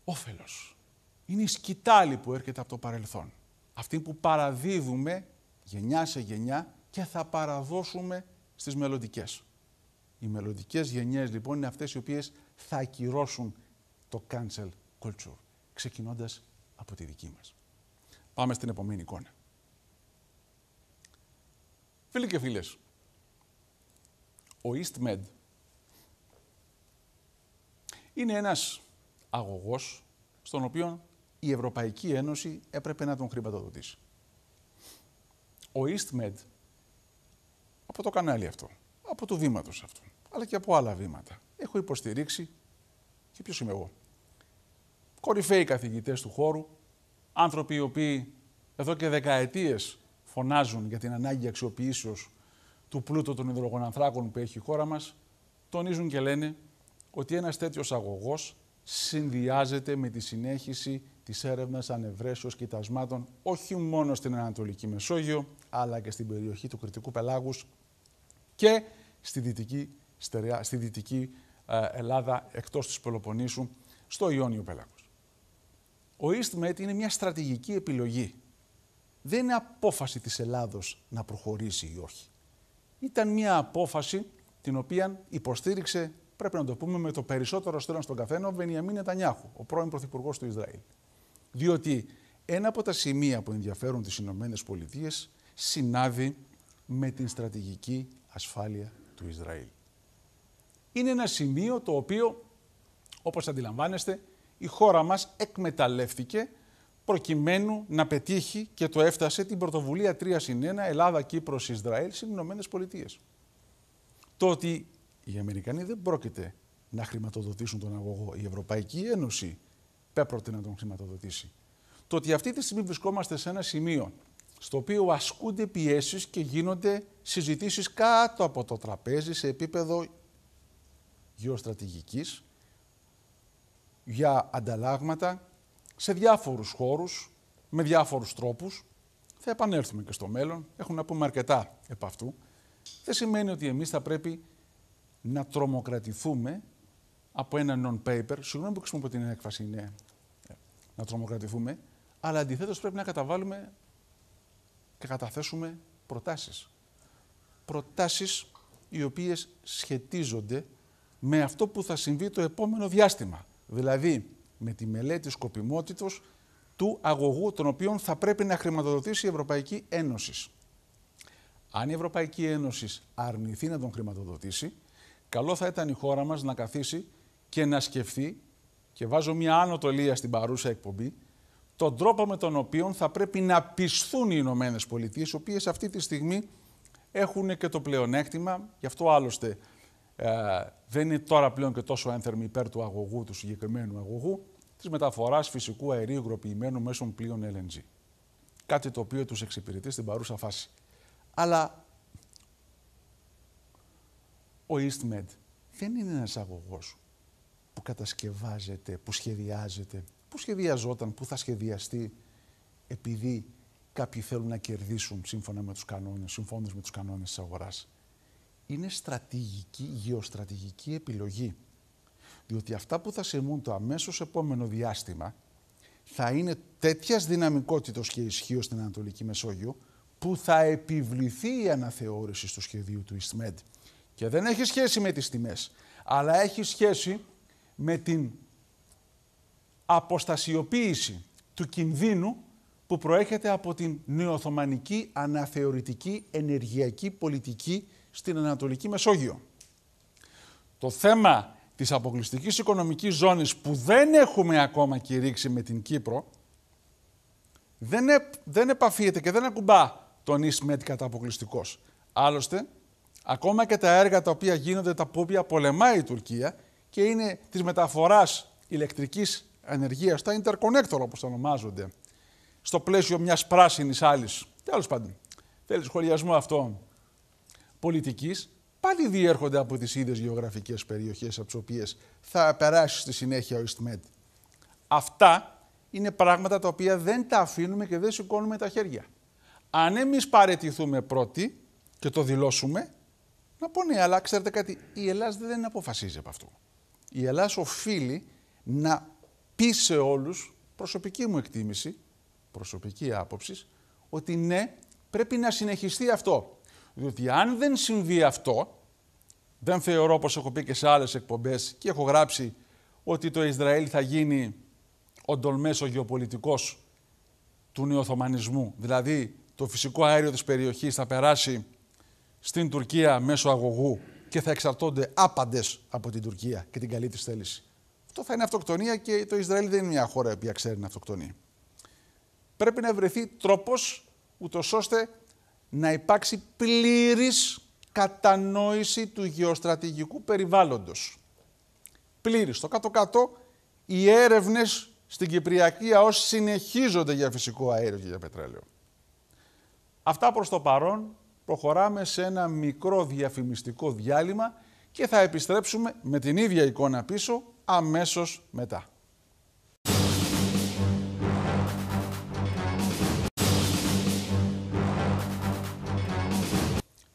όφελος. Είναι η σκητάλη που έρχεται από το παρελθόν. Αυτή που παραδίδουμε γενιά σε γενιά και θα παραδώσουμε στις μελλοντικές. Οι μελλοντικές γενιές λοιπόν είναι αυτές οι οποίες θα ακυρώσουν το cancel culture, ξεκινώντας από τη δική μας. Πάμε στην επόμενη εικόνα. Φίλοι και φίλες, ο EastMed είναι ένας αγωγός στον οποίο η Ευρωπαϊκή Ένωση έπρεπε να τον χρηματοδοτήσει. Ο EastMed από το κανάλι αυτό, από του βήματος αυτό, αλλά και από άλλα βήματα. Έχω υποστηρίξει και ποιος είμαι εγώ. Κορυφαίοι καθηγητές του χώρου, άνθρωποι οι οποίοι εδώ και δεκαετίες φωνάζουν για την ανάγκη αξιοποιήσεως του πλούτου των υδρογονανθράκων που έχει η χώρα μας, τονίζουν και λένε ότι ένας τέτοιος αγωγός συνδυάζεται με τη συνέχιση της έρευνας ανευρέσεως κοιτασμάτων όχι μόνο στην Ανατολική Μεσόγειο, αλλά και στην περιοχή του Κρητικού πελάγους και στη Δυτική, στερεά, στη δυτική ε, Ελλάδα εκτός της Πελοποννήσου, στο Ιόνιο Πέλαγος. Ο EastMed είναι μια στρατηγική επιλογή. Δεν είναι απόφαση της Ελλάδος να προχωρήσει ή όχι. Ήταν μια απόφαση την οποία υποστήριξε, πρέπει να το πούμε με το περισσότερο στέλνο στον καθένα, ο Βενιαμίν Τανιάχου, ο πρώην Πρωθυπουργός του Ισραήλ. Διότι ένα από τα σημεία που ενδιαφέρουν τις Ηνωμένες Πολιτείες συνάδει με την στρατηγική ασφάλεια του Ισραήλ. Είναι ένα σημείο το οποίο, όπως αντιλαμβάνεστε, η χώρα μας εκμεταλλεύτηκε προκειμένου να πετύχει και το έφτασε την πρωτοβουλία 3 συν 1 Ελλάδα, Κύπρος, Ισραήλ στις Ηνωμένες Πολιτείες. Το ότι οι Αμερικανοί δεν πρόκειται να χρηματοδοτήσουν τον αγωγό, η Ευρωπαϊκή Ένωση πέπρωτε να τον χρηματοδοτήσει. Το ότι αυτή τη στιγμή βρισκόμαστε σε ένα σημείο στο οποίο ασκούνται πιέσεις και γίνονται συζητήσεις κάτω από το τραπέζι σε επίπεδο γεωστρατηγικής για ανταλλάγματα σε διάφορους χώρους, με διάφορους τρόπους. Θα επανέλθουμε και στο μέλλον, Έχουν να πούμε αρκετά επ' αυτού. Δεν σημαίνει ότι εμείς θα πρέπει να τρομοκρατηθούμε από ένα non-paper, συγγνώμη που χρησιμοποιώ την έκφραση, ναι, να τρομοκρατηθούμε, αλλά αντιθέτως πρέπει να καταβάλουμε και καταθέσουμε προτάσεις. Προτάσεις οι οποίες σχετίζονται με αυτό που θα συμβεί το επόμενο διάστημα. Δηλαδή με τη μελέτη σκοπιμότητος του αγωγού τον οποίων θα πρέπει να χρηματοδοτήσει η Ευρωπαϊκή Ένωση. Αν η Ευρωπαϊκή Ένωση αρνηθεί να τον χρηματοδοτήσει, καλό θα ήταν η χώρα μας να καθίσει και να σκεφτεί, και βάζω μια άνω στην παρούσα εκπομπή, τον τρόπο με τον οποίο θα πρέπει να πισθούν οι Ηνωμένες Πολιτείες, οι οποίες αυτή τη στιγμή έχουν και το πλεονέκτημα, γι' αυτό άλλωστε ε, δεν είναι τώρα πλέον και τόσο ένθερμοι υπέρ του αγωγού, του συγκεκριμένου αγωγού, της μεταφοράς φυσικού αερίου υγροποιημένου μέσω πλοίων LNG. Κάτι το οποίο τους εξυπηρετεί στην παρούσα φάση. Αλλά ο EastMed δεν είναι ένας αγωγός που κατασκευάζεται, που σχεδιάζεται, που σχεδιαζόταν, που θα σχεδιαστεί επειδή κάποιοι θέλουν να κερδίσουν σύμφωνα με τους κανόνες, είναι με τους κανόνες της αγοράς. Είναι στρατηγική, γεωστρατηγική επιλογή. Διότι αυτά που θα σημουν το αμέσως επόμενο διάστημα θα είναι τέτοιας δυναμικότητος και ισχύω στην Ανατολική Μεσόγειο που θα επιβληθεί η αναθεώρηση στο σχεδίου του EastMed. Και δεν έχει σχέση με τις τιμές, αλλά έχει σχέση με την αποστασιοποίηση του κινδύνου που προέρχεται από την νεοοθωμανική αναθεωρητική ενεργειακή πολιτική στην Ανατολική Μεσόγειο. Το θέμα της αποκλειστικής οικονομικής ζώνης που δεν έχουμε ακόμα κηρύξει με την Κύπρο δεν, επ, δεν επαφίεται και δεν ακουμπά τον Ισμέτ κατά αποκλειστικός. Άλλωστε, ακόμα και τα έργα τα οποία γίνονται, τα οποία πολεμάει η Τουρκία και είναι της μεταφοράς ηλεκτρικής ανεργίας στα interconnector όπως τα ονομάζονται, στο πλαίσιο μιας πράσινης άλλης. τέλος πάντων, θέλει σχολιασμό αυτό, Πολιτικής πάλι διέρχονται από τις ίδιες γεωγραφικές περιοχές από τις οποίες θα περάσει στη συνέχεια ο EastMed. Αυτά είναι πράγματα τα οποία δεν τα αφήνουμε και δεν σηκώνουμε τα χέρια. Αν εμείς παρετηθούμε πρώτοι και το δηλώσουμε, να πω ναι, αλλά ξέρετε κάτι, η ελλαδα δεν αποφασίζει από αυτό. Η Ελλάς οφείλει να πει σε όλους, προσωπική μου εκτίμηση, προσωπική άποψη, ότι ναι, πρέπει να συνεχιστεί αυτό. Διότι αν δεν συμβεί αυτό, δεν θεωρώ όπως έχω πει και σε άλλες εκπομπές και έχω γράψει ότι το Ισραήλ θα γίνει ο ντολμές ο γεωπολιτικός του νεοθωμανισμού. Δηλαδή το φυσικό αέριο της περιοχής θα περάσει στην Τουρκία μέσω αγωγού και θα εξαρτώνται άπαντες από την Τουρκία και την καλή της θέληση αυτό θα είναι αυτοκτονία και το Ισραήλ δεν είναι μια χώρα που ξέρει να αυτοκτονεί. Πρέπει να βρεθεί τρόπος ούτως ώστε να υπάρξει πλήρης κατανόηση του γεωστρατηγικού περιβάλλοντος. Πλήρης. Στο κάτω-κάτω οι έρευνες στην Κυπριακή ΑΟΣ συνεχίζονται για φυσικό αέριο και για πετρέλαιο. Αυτά προς το παρόν προχωράμε σε ένα μικρό διαφημιστικό διάλειμμα και θα επιστρέψουμε με την ίδια εικόνα πίσω αμέσως μετά.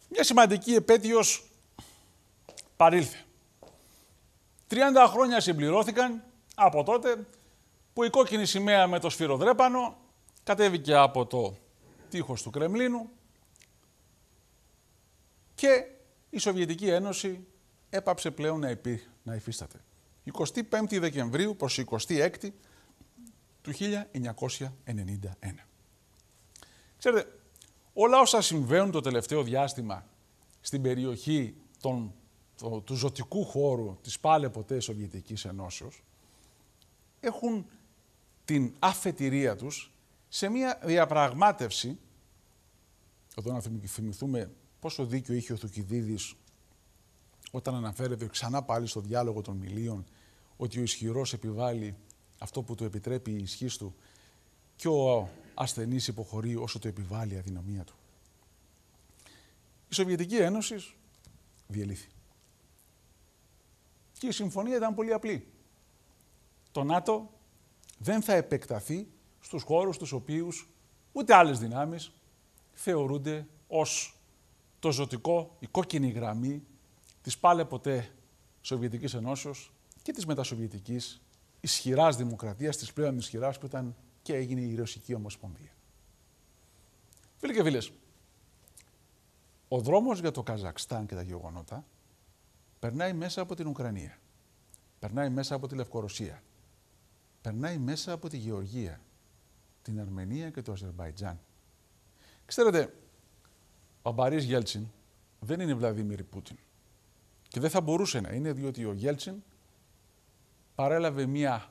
Μια σημαντική επέτειος παρήλθε. 30 χρόνια συμπληρώθηκαν από τότε που η κόκκινη σημαία με το σφυροδρέπανο κατέβηκε από το τείχος του Κρεμλίνου και η Σοβιετική Ένωση έπαψε πλέον να, να υφίσταται. 25 Δεκεμβρίου προς 26 του 1991. Ξέρετε, όλα όσα συμβαίνουν το τελευταίο διάστημα στην περιοχή των, το, του ζωτικού χώρου της πάλι ποτέ Σοβιετικής Ενώσεως έχουν την αφετηρία τους σε μια διαπραγμάτευση εδώ να θυμηθούμε πόσο δίκιο είχε ο Θουκυδίδης όταν αναφέρεται ξανά πάλι στο διάλογο των μιλίων ότι ο ισχυρός επιβάλλει αυτό που του επιτρέπει η ισχύ του και ο ασθενής υποχωρεί όσο το επιβάλλει η αδυναμία του. Η Σοβιετική Ένωση διελήθη. Και η συμφωνία ήταν πολύ απλή. Το ΝΑΤΟ δεν θα επεκταθεί στους χώρους τους οποίους ούτε άλλες δυνάμεις θεωρούνται ως το ζωτικό, η κόκκινη γραμμή Της πάλε ποτέ Σοβιετικής Ενώσεως και της μετασοβιετικής ισχυράς δημοκρατίας, της πλέον ισχυράς που ήταν και έγινε η Ρωσική Ομοσπονδία. Φίλοι και φίλες. ο δρόμος για το Καζακστάν και τα γεγονότα περνάει μέσα από την Ουκρανία, περνάει μέσα από τη Λευκορωσία, περνάει μέσα από τη Γεωργία, την Αρμενία και το Αζερβαϊτζάν. Ξέρετε, ο Μπαρίς Γέλτσιν δεν είναι Βλαδίμιρ Πούτιν. Και δεν θα μπορούσε να είναι, διότι ο Γέλτσιν παρέλαβε μια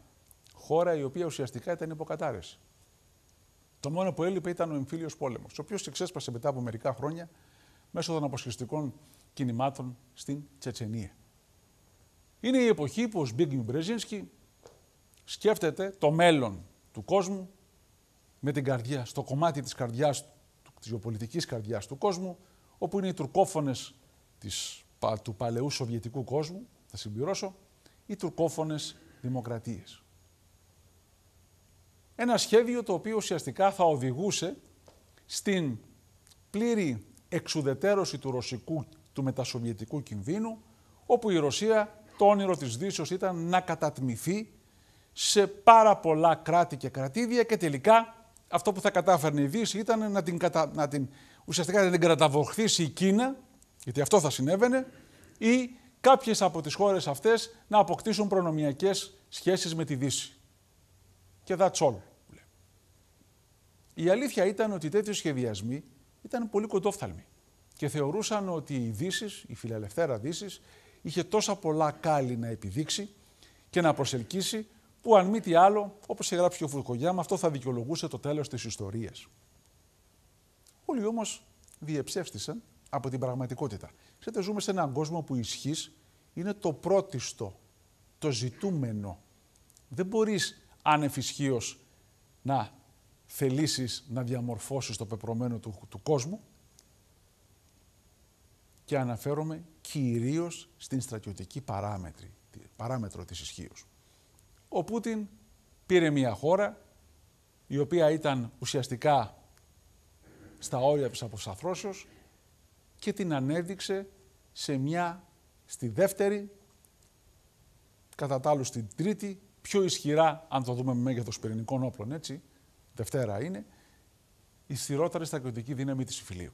χώρα η οποία ουσιαστικά ήταν υποκατάρρευση. Το μόνο που έλειπε ήταν ο εμφύλιος πόλεμος, ο οποίος εξέσπασε μετά από μερικά χρόνια μέσω των αποσχεστικών κινημάτων στην Τσετσενία. Είναι η εποχή που ο Σμπίγνιου Μπρεζίνσκι σκέφτεται το μέλλον του κόσμου με την καρδιά, στο κομμάτι της καρδιάς, της γεωπολιτικής καρδιάς του κόσμου, όπου είναι οι τουρκόφωνες της του παλαιού Σοβιετικού κόσμου, θα συμπληρώσω, οι τουρκόφωνες δημοκρατίες. Ένα σχέδιο το οποίο ουσιαστικά θα οδηγούσε στην πλήρη εξουδετέρωση του ρωσικού του μετασοβιετικού κινδύνου, όπου η Ρωσία, το όνειρο της Δύσεως ήταν να κατατμηθεί σε πάρα πολλά κράτη και κρατήδια και τελικά αυτό που θα κατάφερνε η Δύση ήταν να την, να την... ουσιαστικά να την καταβοχθήσει η Κίνα γιατί αυτό θα συνέβαινε, ή κάποιες από τις χώρες αυτές να αποκτήσουν προνομιακές σχέσεις με τη Δύση. Και that's all. Η αλήθεια ήταν ότι τέτοιοι σχεδιασμοί ήταν πολύ κοντόφθαλμοι και θεωρούσαν ότι η Δύσης, η φιλελευθέρα Δύσης, είχε τόσα πολλά κάλλη να επιδείξει και να προσελκύσει που αν μη τι άλλο, όπως έγραψε και ο Φουρκογιάμ, αυτό θα δικαιολογούσε το τέλος της ιστορίας. Όλοι όμως διεψεύστησαν από την πραγματικότητα. Ξέρετε, ζούμε σε έναν κόσμο που ισχύς είναι το πρώτιστο, το ζητούμενο. Δεν μπορείς άνευ να θελήσεις να διαμορφώσεις το πεπρωμένο του, του κόσμου και αναφέρομαι κυρίως στην στρατιωτική παράμετρη, παράμετρο της ισχύως. Ο Πούτιν πήρε μια χώρα η οποία ήταν ουσιαστικά στα όρια της αποσαφρώσεως και την ανέδειξε σε μια, στη δεύτερη, κατά τα άλλους στην τρίτη, πιο ισχυρά, αν το δούμε με μέγεθος πυρηνικών όπλων, έτσι, Δευτέρα είναι, ισχυρότερη στρατιωτική δύναμη της Ιφιλίου.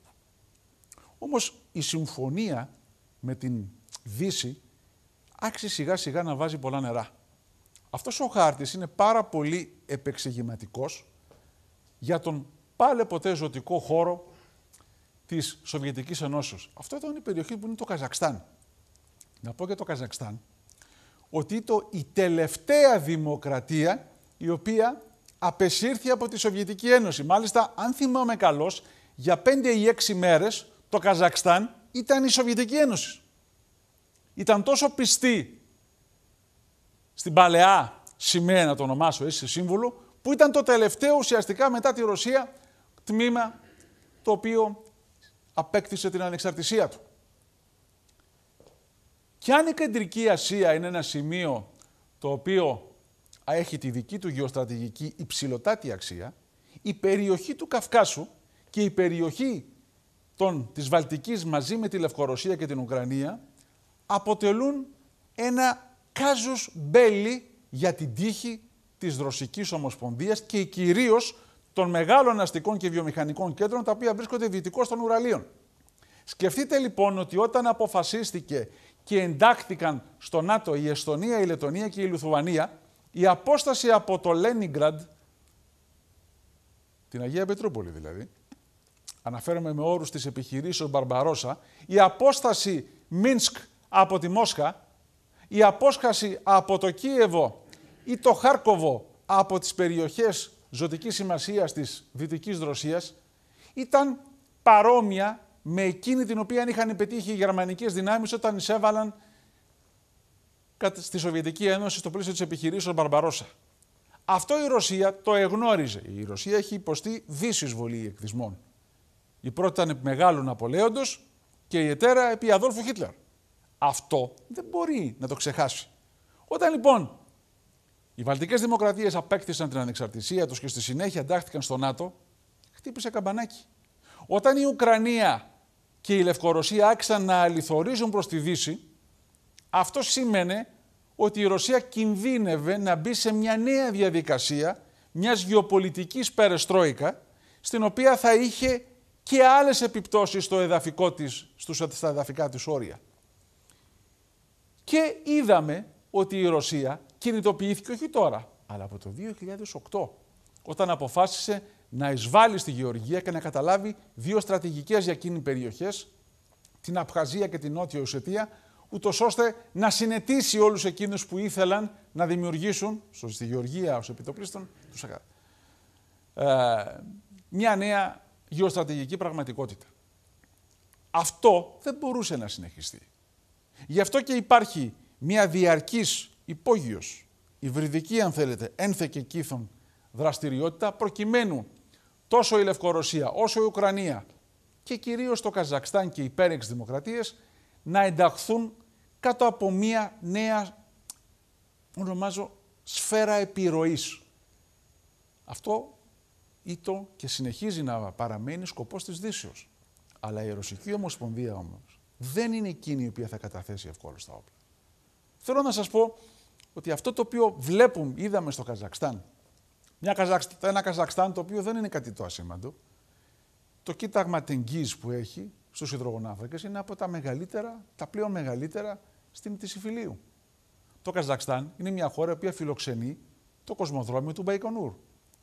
Όμως η συμφωνία με την Δύση άρχισε σιγά σιγά να βάζει πολλά νερά. Αυτός ο χάρτης είναι πάρα πολύ επεξηγηματικός για τον πάλι ποτέ ζωτικό χώρο της Σοβιετικής Ενώσεως. Αυτό ήταν η περιοχή που είναι το Καζακστάν. Να πω για το Καζακστάν ότι ήταν η τελευταία δημοκρατία η οποία απεσύρθη από τη Σοβιετική Ένωση. Μάλιστα, αν θυμάμαι καλώς, για πέντε ή έξι μέρες το Καζακστάν ήταν η Σοβιετική Ένωση. Ήταν τόσο πιστή στην παλαιά σημαία, να το ονομάσω έτσι, σύμβουλο, που ήταν το τελευταίο ουσιαστικά μετά τη Ρωσία τμήμα το οποίο απέκτησε την ανεξαρτησία του. Και αν η Κεντρική Ασία είναι ένα σημείο το οποίο έχει τη δική του γεωστρατηγική υψηλοτάτη αξία, η περιοχή του Καυκάσου και η περιοχή των, της Βαλτικής μαζί με τη Λευκορωσία και την Ουκρανία αποτελούν ένα κάζους μπέλι για την τύχη της Ρωσικής Ομοσπονδίας και κυρίως των μεγάλων αστικών και βιομηχανικών κέντρων, τα οποία βρίσκονται δυτικώ των Ουραλίων. Σκεφτείτε λοιπόν ότι όταν αποφασίστηκε και εντάχθηκαν στο ΝΑΤΟ η Εστονία, η Λετωνία και η Λουθουανία, η απόσταση από το Λένιγκραντ, την Αγία Πετρούπολη δηλαδή, αναφέρομαι με όρους της επιχειρήσεως Μπαρμπαρόσα, η απόσταση Μίνσκ από τη Μόσχα, η απόσταση από το Κίεβο ή το Χάρκοβο από τις περιοχές ζωτικής σημασίας της δυτικής Ρωσίας ήταν παρόμοια με εκείνη την οποία είχαν πετύχει οι γερμανικές δυνάμεις όταν εισέβαλαν στη Σοβιετική Ένωση στο πλήσιο της επιχειρήσεως Μπαρμπαρόσα. Αυτό η Ρωσία το εγνώριζε. Η Ρωσία έχει υποστεί δύσεις βολή εκδισμών. Η πρώτη ήταν μεγάλου Ναπολέοντος και η ετέρα επί Αδόλφου Χίτλερ. Αυτό δεν μπορεί να το ξεχάσει. Όταν λοιπόν οι Βαλτικές Δημοκρατίες απέκτησαν την ανεξαρτησία τους και στη συνέχεια εντάχθηκαν στο ΝΑΤΟ. Χτύπησε καμπανάκι. Όταν η Ουκρανία και η Λευκορωσία άρχισαν να αληθορίζουν προς τη Δύση, αυτό σήμαινε ότι η Ρωσία κινδύνευε να μπει σε μια νέα διαδικασία μιας γεωπολιτικής περεστρόικα, στην οποία θα είχε και άλλες επιπτώσεις στο εδαφικό της, στα εδαφικά της όρια. Και είδαμε ότι η Ρωσία κινητοποιήθηκε όχι τώρα, αλλά από το 2008, όταν αποφάσισε να εισβάλλει στη Γεωργία και να καταλάβει δύο στρατηγικές για εκείνη περιοχές, την Απχαζία και την Νότια Ουσιατία, ούτως ώστε να συνετίσει όλους εκείνους που ήθελαν να δημιουργήσουν, στη Γεωργία ως επιτοπλίστων, τους ε, μια νέα γεωστρατηγική πραγματικότητα. Αυτό δεν μπορούσε να συνεχιστεί. Γι' αυτό και υπάρχει μια διαρκής υπόγειος, υβριδική αν θέλετε, ένθεκε κήθον δραστηριότητα προκειμένου τόσο η Λευκορωσία όσο η Ουκρανία και κυρίως το Καζακστάν και οι υπέρεξ δημοκρατίες να ενταχθούν κάτω από μία νέα, ονομάζω, σφαίρα επιρροής. Αυτό ήτο και συνεχίζει να παραμένει σκοπός της Δύσεως. Αλλά η Ρωσική Ομοσπονδία όμως δεν είναι εκείνη η οποία θα καταθέσει ευκόλους τα όπλα. Θέλω να σας πω ότι αυτό το οποίο βλέπουμε, είδαμε στο Καζακστάν, μια Καζακστάν, ένα Καζακστάν το οποίο δεν είναι κάτι το ασήμαντο, το κοίταγμα τεγγύης που έχει στους υδρογονάφρακες είναι από τα μεγαλύτερα, τα πλέον μεγαλύτερα στην Τησιφιλίου. Το Καζακστάν είναι μια χώρα που φιλοξενεί το κοσμοδρόμιο του Μπαϊκονούρ,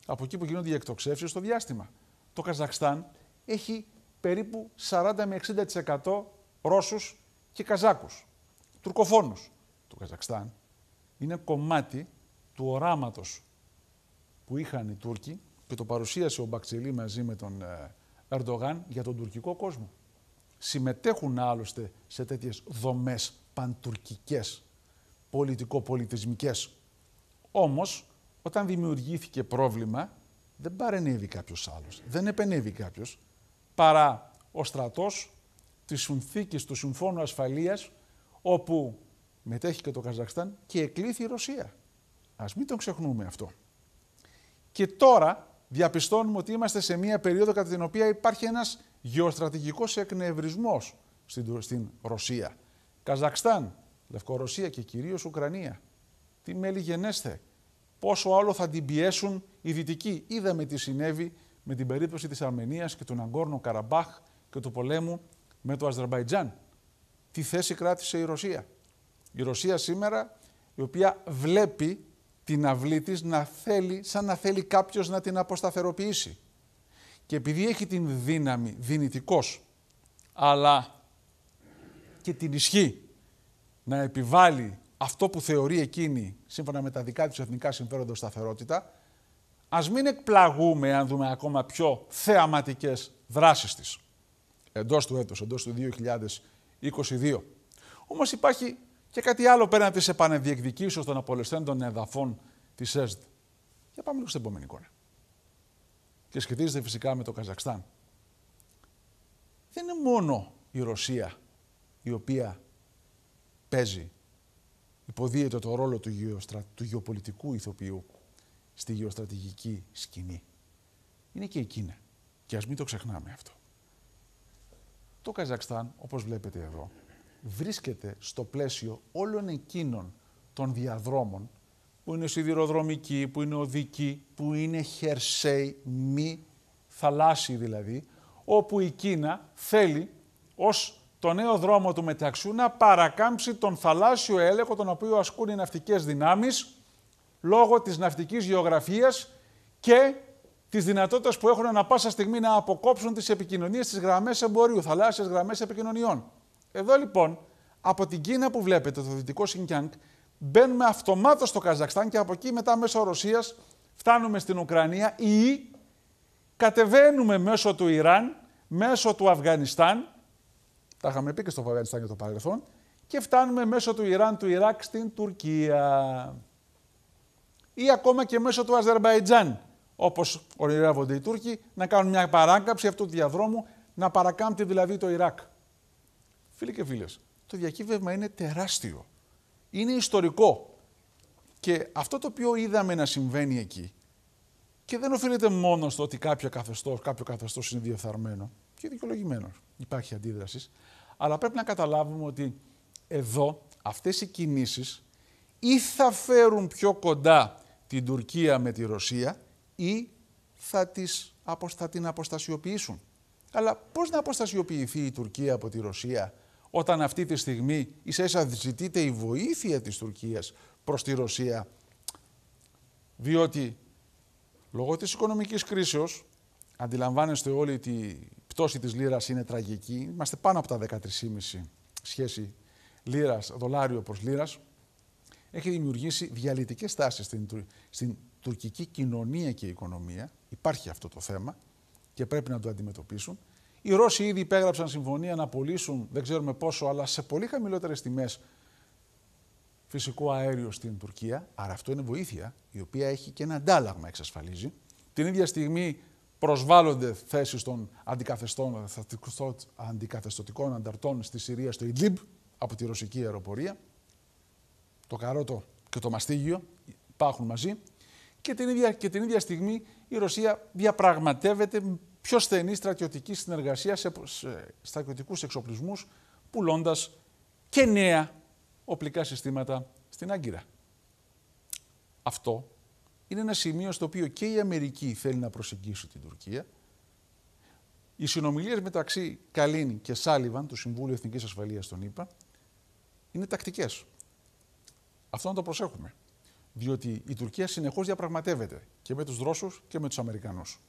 από εκεί που γίνονται οι εκτοξεύσεις στο διάστημα. Το Καζακστάν έχει περίπου 40 με 60% Ρώσους και Καζάκους, Τουρκοφόνους. Το Καζακστάν είναι κομμάτι του οράματος που είχαν οι Τούρκοι και το παρουσίασε ο Μπαξελή μαζί με τον ε, Ερντογάν για τον τουρκικό κόσμο. Συμμετέχουν άλλωστε σε τέτοιες δομές παντουρκικές, πολιτικο-πολιτισμικές. Όμως, όταν δημιουργήθηκε πρόβλημα, δεν παρενέβη κάποιος άλλος. Δεν επενέβη κάποιος, παρά ο στρατός της συνθήκης του Συμφώνου Ασφαλείας, όπου μετέχει και το Καζακστάν και εκλήθη η Ρωσία. Ας μην τον ξεχνούμε αυτό. Και τώρα διαπιστώνουμε ότι είμαστε σε μια περίοδο κατά την οποία υπάρχει ένας γεωστρατηγικός εκνευρισμός στην, στην Ρωσία. Καζακστάν, Λευκορωσία και κυρίως Ουκρανία. Τι μέλη γενέστε. Πόσο άλλο θα την πιέσουν οι Δυτικοί. Είδαμε τι συνέβη με την περίπτωση της Αρμενίας και του Ναγκόρνο Καραμπάχ και του πολέμου με το Αζερβαϊτζάν. Τι θέση κράτησε η Ρωσία. Η Ρωσία σήμερα, η οποία βλέπει την αυλή της να θέλει, σαν να θέλει κάποιος να την αποσταθεροποιήσει. Και επειδή έχει την δύναμη δυνητικός, αλλά και την ισχύ να επιβάλλει αυτό που θεωρεί εκείνη, σύμφωνα με τα δικά της εθνικά συμφέροντα σταθερότητα, ας μην εκπλαγούμε αν δούμε ακόμα πιο θεαματικές δράσεις της εντός του έτους, εντός του 2022. Όμως υπάρχει και κάτι άλλο πέραν της επανεδιεκδικήσεως των απολεσθέντων εδαφών της ΕΣΔ. Για πάμε λίγο στην επόμενη εικόνα. Και σχετίζεται φυσικά με το Καζακστάν. Δεν είναι μόνο η Ρωσία η οποία παίζει, υποδίεται το ρόλο του, γεωστρα... του γεωπολιτικού ηθοποιού στη γεωστρατηγική σκηνή. Είναι και η Κίνα. Και ας μην το ξεχνάμε αυτό. Το Καζακστάν, όπως βλέπετε εδώ, βρίσκεται στο πλαίσιο όλων εκείνων των διαδρόμων που είναι σιδηροδρομικοί, που είναι οδική, που είναι χερσαίοι, μη θαλάσσιοι δηλαδή, όπου η Κίνα θέλει ως το νέο δρόμο του μεταξύ να παρακάμψει τον θαλάσσιο έλεγχο τον οποίο ασκούν οι ναυτικές δυνάμεις λόγω της ναυτικής γεωγραφίας και της δυνατότητας που έχουν να πάσα στιγμή να αποκόψουν τις επικοινωνίες, τις γραμμές εμπορίου, θαλάσσιες γραμμές επικοινωνιών. Εδώ λοιπόν, από την Κίνα που βλέπετε, το δυτικό Σινκιάνκ, μπαίνουμε αυτομάτως στο Καζακστάν και από εκεί μετά μέσω Ρωσίας φτάνουμε στην Ουκρανία ή κατεβαίνουμε μέσω του Ιράν, μέσω του Αφγανιστάν, τα είχαμε πει και στο Αφγανιστάν για το παρελθόν, και φτάνουμε μέσω του Ιράν, του Ιράκ στην Τουρκία. Ή ακόμα και μέσω του Αζερβαϊτζάν, όπως ονειρεύονται οι Τούρκοι, να κάνουν μια παράκαψη αυτού του διαδρόμου, να παρακάμπτει δηλαδή το Ιράκ. Φίλοι και φίλες, το διακύβευμα είναι τεράστιο. Είναι ιστορικό. Και αυτό το οποίο είδαμε να συμβαίνει εκεί και δεν οφείλεται μόνο στο ότι κάποιο καθεστώς κάποιο καθεστώς είναι διεφθαρμένο και δικαιολογημένο. Υπάρχει αντίδραση. Αλλά πρέπει να καταλάβουμε ότι εδώ αυτές οι κινήσεις ή θα φέρουν πιο κοντά την Τουρκία με τη Ρωσία ή θα, τις, θα την αποστασιοποιήσουν. Αλλά πώς να αποστασιοποιηθεί η Τουρκία από τη Ρωσία όταν αυτή τη στιγμή ίσα ΣΕΣΑ ζητείται η βοήθεια της Τουρκίας προς τη Ρωσία διότι λόγω της οικονομικής κρίσεως αντιλαμβάνεστε όλοι ότι η πτώση της λίρας είναι τραγική είμαστε πάνω από τα 13,5 σχέση λίρας, δολάριο προς λίρας έχει δημιουργήσει διαλυτικές τάσεις στην, στην τουρκική κοινωνία και οικονομία υπάρχει αυτό το θέμα και πρέπει να το αντιμετωπίσουν οι Ρώσοι ήδη υπέγραψαν συμφωνία να πωλήσουν, δεν ξέρουμε πόσο, αλλά σε πολύ χαμηλότερες τιμές φυσικό αέριο στην Τουρκία. Άρα αυτό είναι βοήθεια, η οποία έχει και ένα αντάλλαγμα εξασφαλίζει. Την ίδια στιγμή προσβάλλονται θέσεις των αντικαθεστωτικών ανταρτών στη Συρία, στο Ιντλίμπ, από τη ρωσική αεροπορία. Το καρότο και το μαστίγιο υπάρχουν μαζί. Και την ίδια, και την ίδια στιγμή η Ρωσία διαπραγματεύεται πιο στενή στρατιωτική συνεργασία σε στρατιωτικούς εξοπλισμούς, πουλώντας και νέα οπλικά συστήματα στην Άγκυρα. Αυτό είναι ένα σημείο στο οποίο και η Αμερική θέλει να προσεγγίσει την Τουρκία. Οι συνομιλίες μεταξύ Καλίν και Σάλιβαν, του Συμβούλου Εθνικής Ασφαλείας των ΗΠΑ, είναι τακτικές. Αυτό να το προσέχουμε. Διότι η Τουρκία συνεχώς διαπραγματεύεται και με τους Ρώσους και με τους Αμερικανούς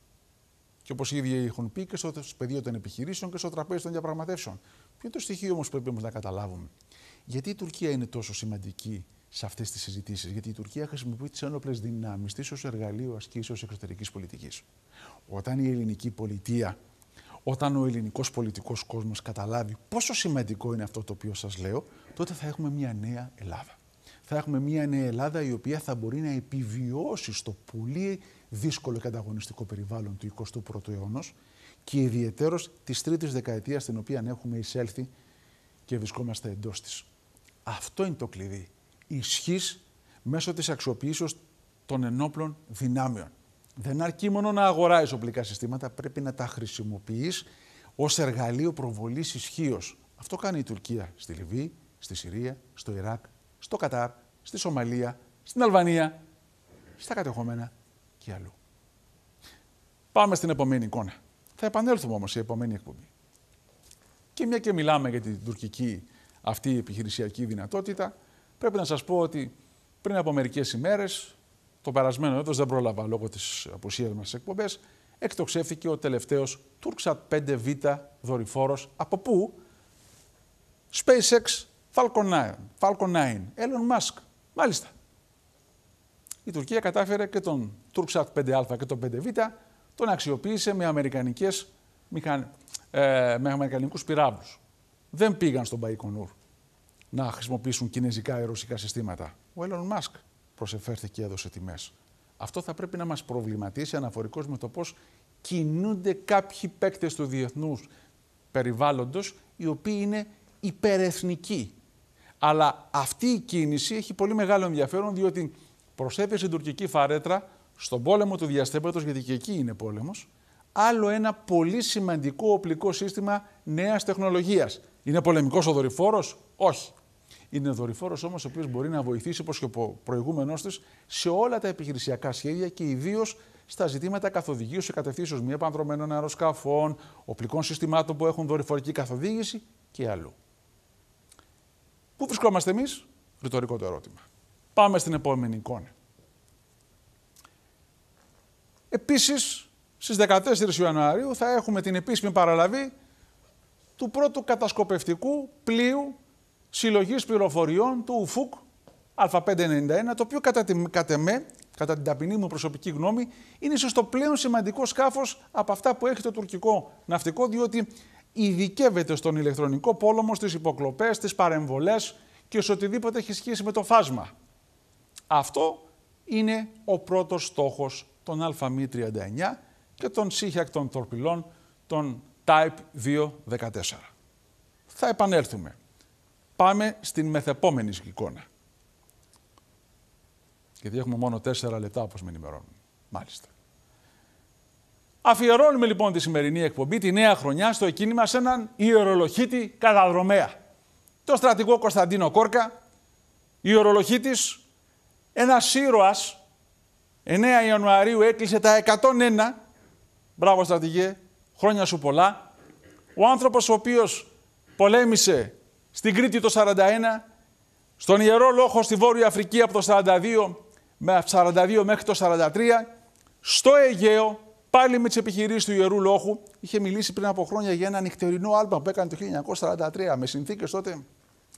και όπως οι ίδιοι έχουν πει και στο πεδίο των επιχειρήσεων και στο τραπέζι των διαπραγματεύσεων. Ποιο είναι το στοιχείο όμως που πρέπει να καταλάβουμε. Γιατί η Τουρκία είναι τόσο σημαντική σε αυτές τις συζητήσεις, Γιατί η Τουρκία χρησιμοποιεί τις ένοπλες δυνάμεις της ως εργαλείο ασκήσεως εξωτερικής πολιτικής. Όταν η ελληνική πολιτεία, όταν ο ελληνικός πολιτικός κόσμος καταλάβει πόσο σημαντικό είναι αυτό το οποίο σας λέω, τότε θα έχουμε μια νέα Ελλάδα. Θα έχουμε μια νέα Ελλάδα η οποία θα μπορεί να επιβιώσει στο πολύ δύσκολο και ανταγωνιστικό περιβάλλον του 21ου αιώνα και ιδιαιτέρως της τρίτης δεκαετίας στην οποία έχουμε εισέλθει και βρισκόμαστε εντός της. Αυτό είναι το κλειδί. Ισχύς μέσω της αξιοποιήσεως των ενόπλων δυνάμεων. Δεν αρκεί μόνο να αγοράζεις οπλικά συστήματα, πρέπει να τα χρησιμοποιείς ως εργαλείο προβολής ισχύως. Αυτό κάνει η Τουρκία στη Λιβύη, στη Συρία, στο Ιράκ, στο Κατάρ, στη Σομαλία, στην Αλβανία, στα κατεχόμενα και αλλού. Πάμε στην επόμενη εικόνα. Θα επανέλθουμε όμως στην επόμενη εκπομπή. Και μια και μιλάμε για την τουρκική αυτή επιχειρησιακή δυνατότητα, πρέπει να σας πω ότι πριν από μερικές ημέρες, το περασμένο έτος δεν πρόλαβα λόγω της απουσίας μας εκπομπές, εκτοξεύθηκε ο τελευταίος Turksat 5V δορυφόρος, από πού SpaceX Falcon 9, Falcon 9, Elon Musk. Μάλιστα. Η Τουρκία κατάφερε και τον τουρξατ 5α και το 5β, τον αξιοποίησε με, αμερικανικές, μηχαν... Ε, αμερικανικούς πυράβλους. Δεν πήγαν στον Παϊκονούρ να χρησιμοποιήσουν κινέζικα ή ρωσικά συστήματα. Ο Έλλον Μάσκ προσεφέρθηκε και έδωσε τιμές. Αυτό θα πρέπει να μας προβληματίσει αναφορικώς με το πώς κινούνται κάποιοι παίκτες του διεθνούς περιβάλλοντος, οι οποίοι είναι υπερεθνικοί. Αλλά αυτή η κίνηση έχει πολύ μεγάλο ενδιαφέρον, διότι προσέφερε στην τουρκική φαρέτρα στον πόλεμο του διαστέματος, γιατί και εκεί είναι πόλεμος, άλλο ένα πολύ σημαντικό οπλικό σύστημα νέας τεχνολογίας. Είναι πολεμικός ο δορυφόρος? Όχι. Είναι δορυφόρος όμως ο οποίος μπορεί να βοηθήσει, όπως και ο προηγούμενός της, σε όλα τα επιχειρησιακά σχέδια και ιδίως στα ζητήματα καθοδηγίου σε κατευθύνσεις μη επανδρομένων αεροσκαφών, οπλικών συστημάτων που έχουν δορυφορική καθοδήγηση και αλλού. Πού βρισκόμαστε εμείς? Ρητορικό το ερώτημα. Πάμε στην επόμενη εικόνα. Επίσης, στις 14 Ιανουαρίου θα έχουμε την επίσημη παραλαβή του πρώτου κατασκοπευτικού πλοίου συλλογής πληροφοριών του ΟΥΦΟΚ Α591, το οποίο κατά, τη, κατά, κατά την ταπεινή μου προσωπική γνώμη είναι ίσως το πλέον σημαντικό σκάφος από αυτά που έχει το τουρκικό ναυτικό, διότι ειδικεύεται στον ηλεκτρονικό πόλεμο, στις υποκλοπές, στις παρεμβολές και σε οτιδήποτε έχει σχέση με το φάσμα. Αυτό είναι ο πρώτος στόχος τον ΑΜΗ39 και των τον τορπιλών τον Type 214. Θα επανέλθουμε. Πάμε στην μεθεπόμενη εικόνα. Γιατί έχουμε μόνο τέσσερα λεπτά, όπως με ενημερώνουν. Μάλιστα. Αφιερώνουμε λοιπόν τη σημερινή εκπομπή, τη νέα χρονιά, στο εκείνη μας έναν ιερολοχήτη καταδρομέα. Το στρατηγό Κωνσταντίνο Κόρκα, ιερολοχήτης, ένας ήρωας 9 Ιανουαρίου έκλεισε τα 101. Μπράβο, στρατηγέ. Χρόνια σου πολλά. Ο άνθρωπος ο οποίος πολέμησε στην Κρήτη το 41, στον Ιερό Λόχο στη Βόρεια Αφρική από το 42, με 42 μέχρι το 43, στο Αιγαίο, πάλι με τις επιχειρήσεις του Ιερού Λόχου, είχε μιλήσει πριν από χρόνια για ένα νυχτερινό άλμπα που έκανε το 1943, με συνθήκες τότε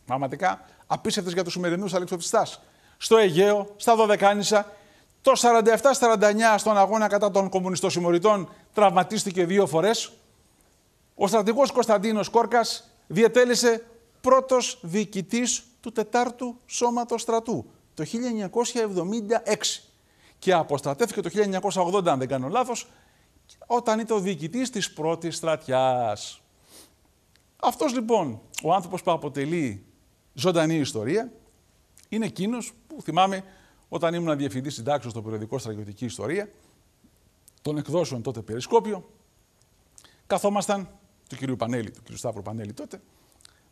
πραγματικά απίστευτες για τους σημερινούς αλεξοφιστάς. Στο Αιγαίο, στα Δωδεκάνησα, το 47-49 στον αγώνα κατά των κομμουνιστοσημωρητών τραυματίστηκε δύο φορές. Ο στρατηγός Κωνσταντίνος Κόρκας διετέλεσε πρώτος διοικητής του Τετάρτου Σώματος Στρατού το 1976 και αποστρατεύθηκε το 1980, αν δεν κάνω λάθος, όταν ήταν ο διοικητής της πρώτης στρατιάς. Αυτός λοιπόν ο άνθρωπος που αποτελεί ζωντανή ιστορία είναι εκείνος που θυμάμαι όταν ήμουν διευθυντής συντάξεως στο περιοδικό Στρατιωτική Ιστορία, των εκδόσεων τότε Περισκόπιο, καθόμασταν του κ. Πανέλη, του κ. Σταύρου Πανέλη τότε,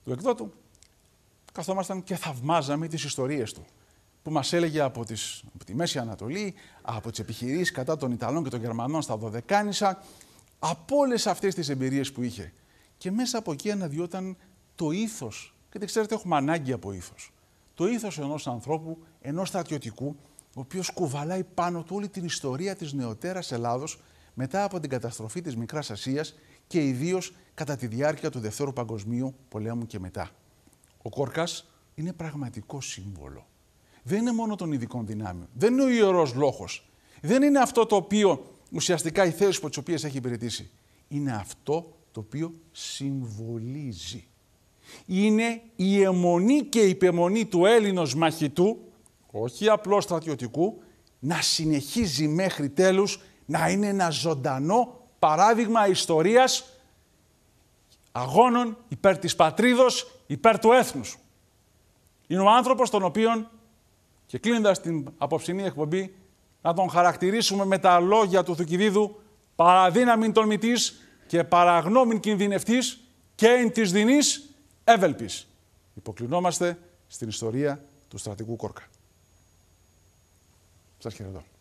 του εκδότου, καθόμασταν και θαυμάζαμε τις ιστορίες του που μας έλεγε από, τις, από τη Μέση Ανατολή, από τις επιχειρήσεις κατά των Ιταλών και των Γερμανών στα Δωδεκάνησα, από όλες αυτές τις εμπειρίες που είχε. Και μέσα από εκεί αναδιόταν το ήθος. γιατί ξέρετε, έχουμε ανάγκη από ήθος το ήθος ενός ανθρώπου, ενός στρατιωτικού, ο οποίος κουβαλάει πάνω του όλη την ιστορία της νεοτέρας Ελλάδος μετά από την καταστροφή της Μικράς Ασίας και ιδίως κατά τη διάρκεια του Δευτέρου Παγκοσμίου Πολέμου και μετά. Ο Κόρκας είναι πραγματικό σύμβολο. Δεν είναι μόνο των ειδικών δυνάμεων. Δεν είναι ο ιερός λόγο. Δεν είναι αυτό το οποίο ουσιαστικά οι θέσεις που τις οποίες έχει υπηρετήσει. Είναι αυτό το οποίο συμβολίζει είναι η αιμονή και η υπεμονή του Έλληνος μαχητού, όχι απλώς στρατιωτικού, να συνεχίζει μέχρι τέλους να είναι ένα ζωντανό παράδειγμα ιστορίας αγώνων υπέρ της πατρίδος, υπέρ του έθνους. Είναι ο άνθρωπος τον οποίον, και κλείνοντας την απόψινή εκπομπή, να τον χαρακτηρίσουμε με τα λόγια του Θουκυδίδου «Παραδύναμην τολμητής και παραγνώμην κινδυνευτής και εν της δεινής εύελπης. Υποκλεινόμαστε στην ιστορία του στρατηγού Κόρκα. Σας χαιρετώ.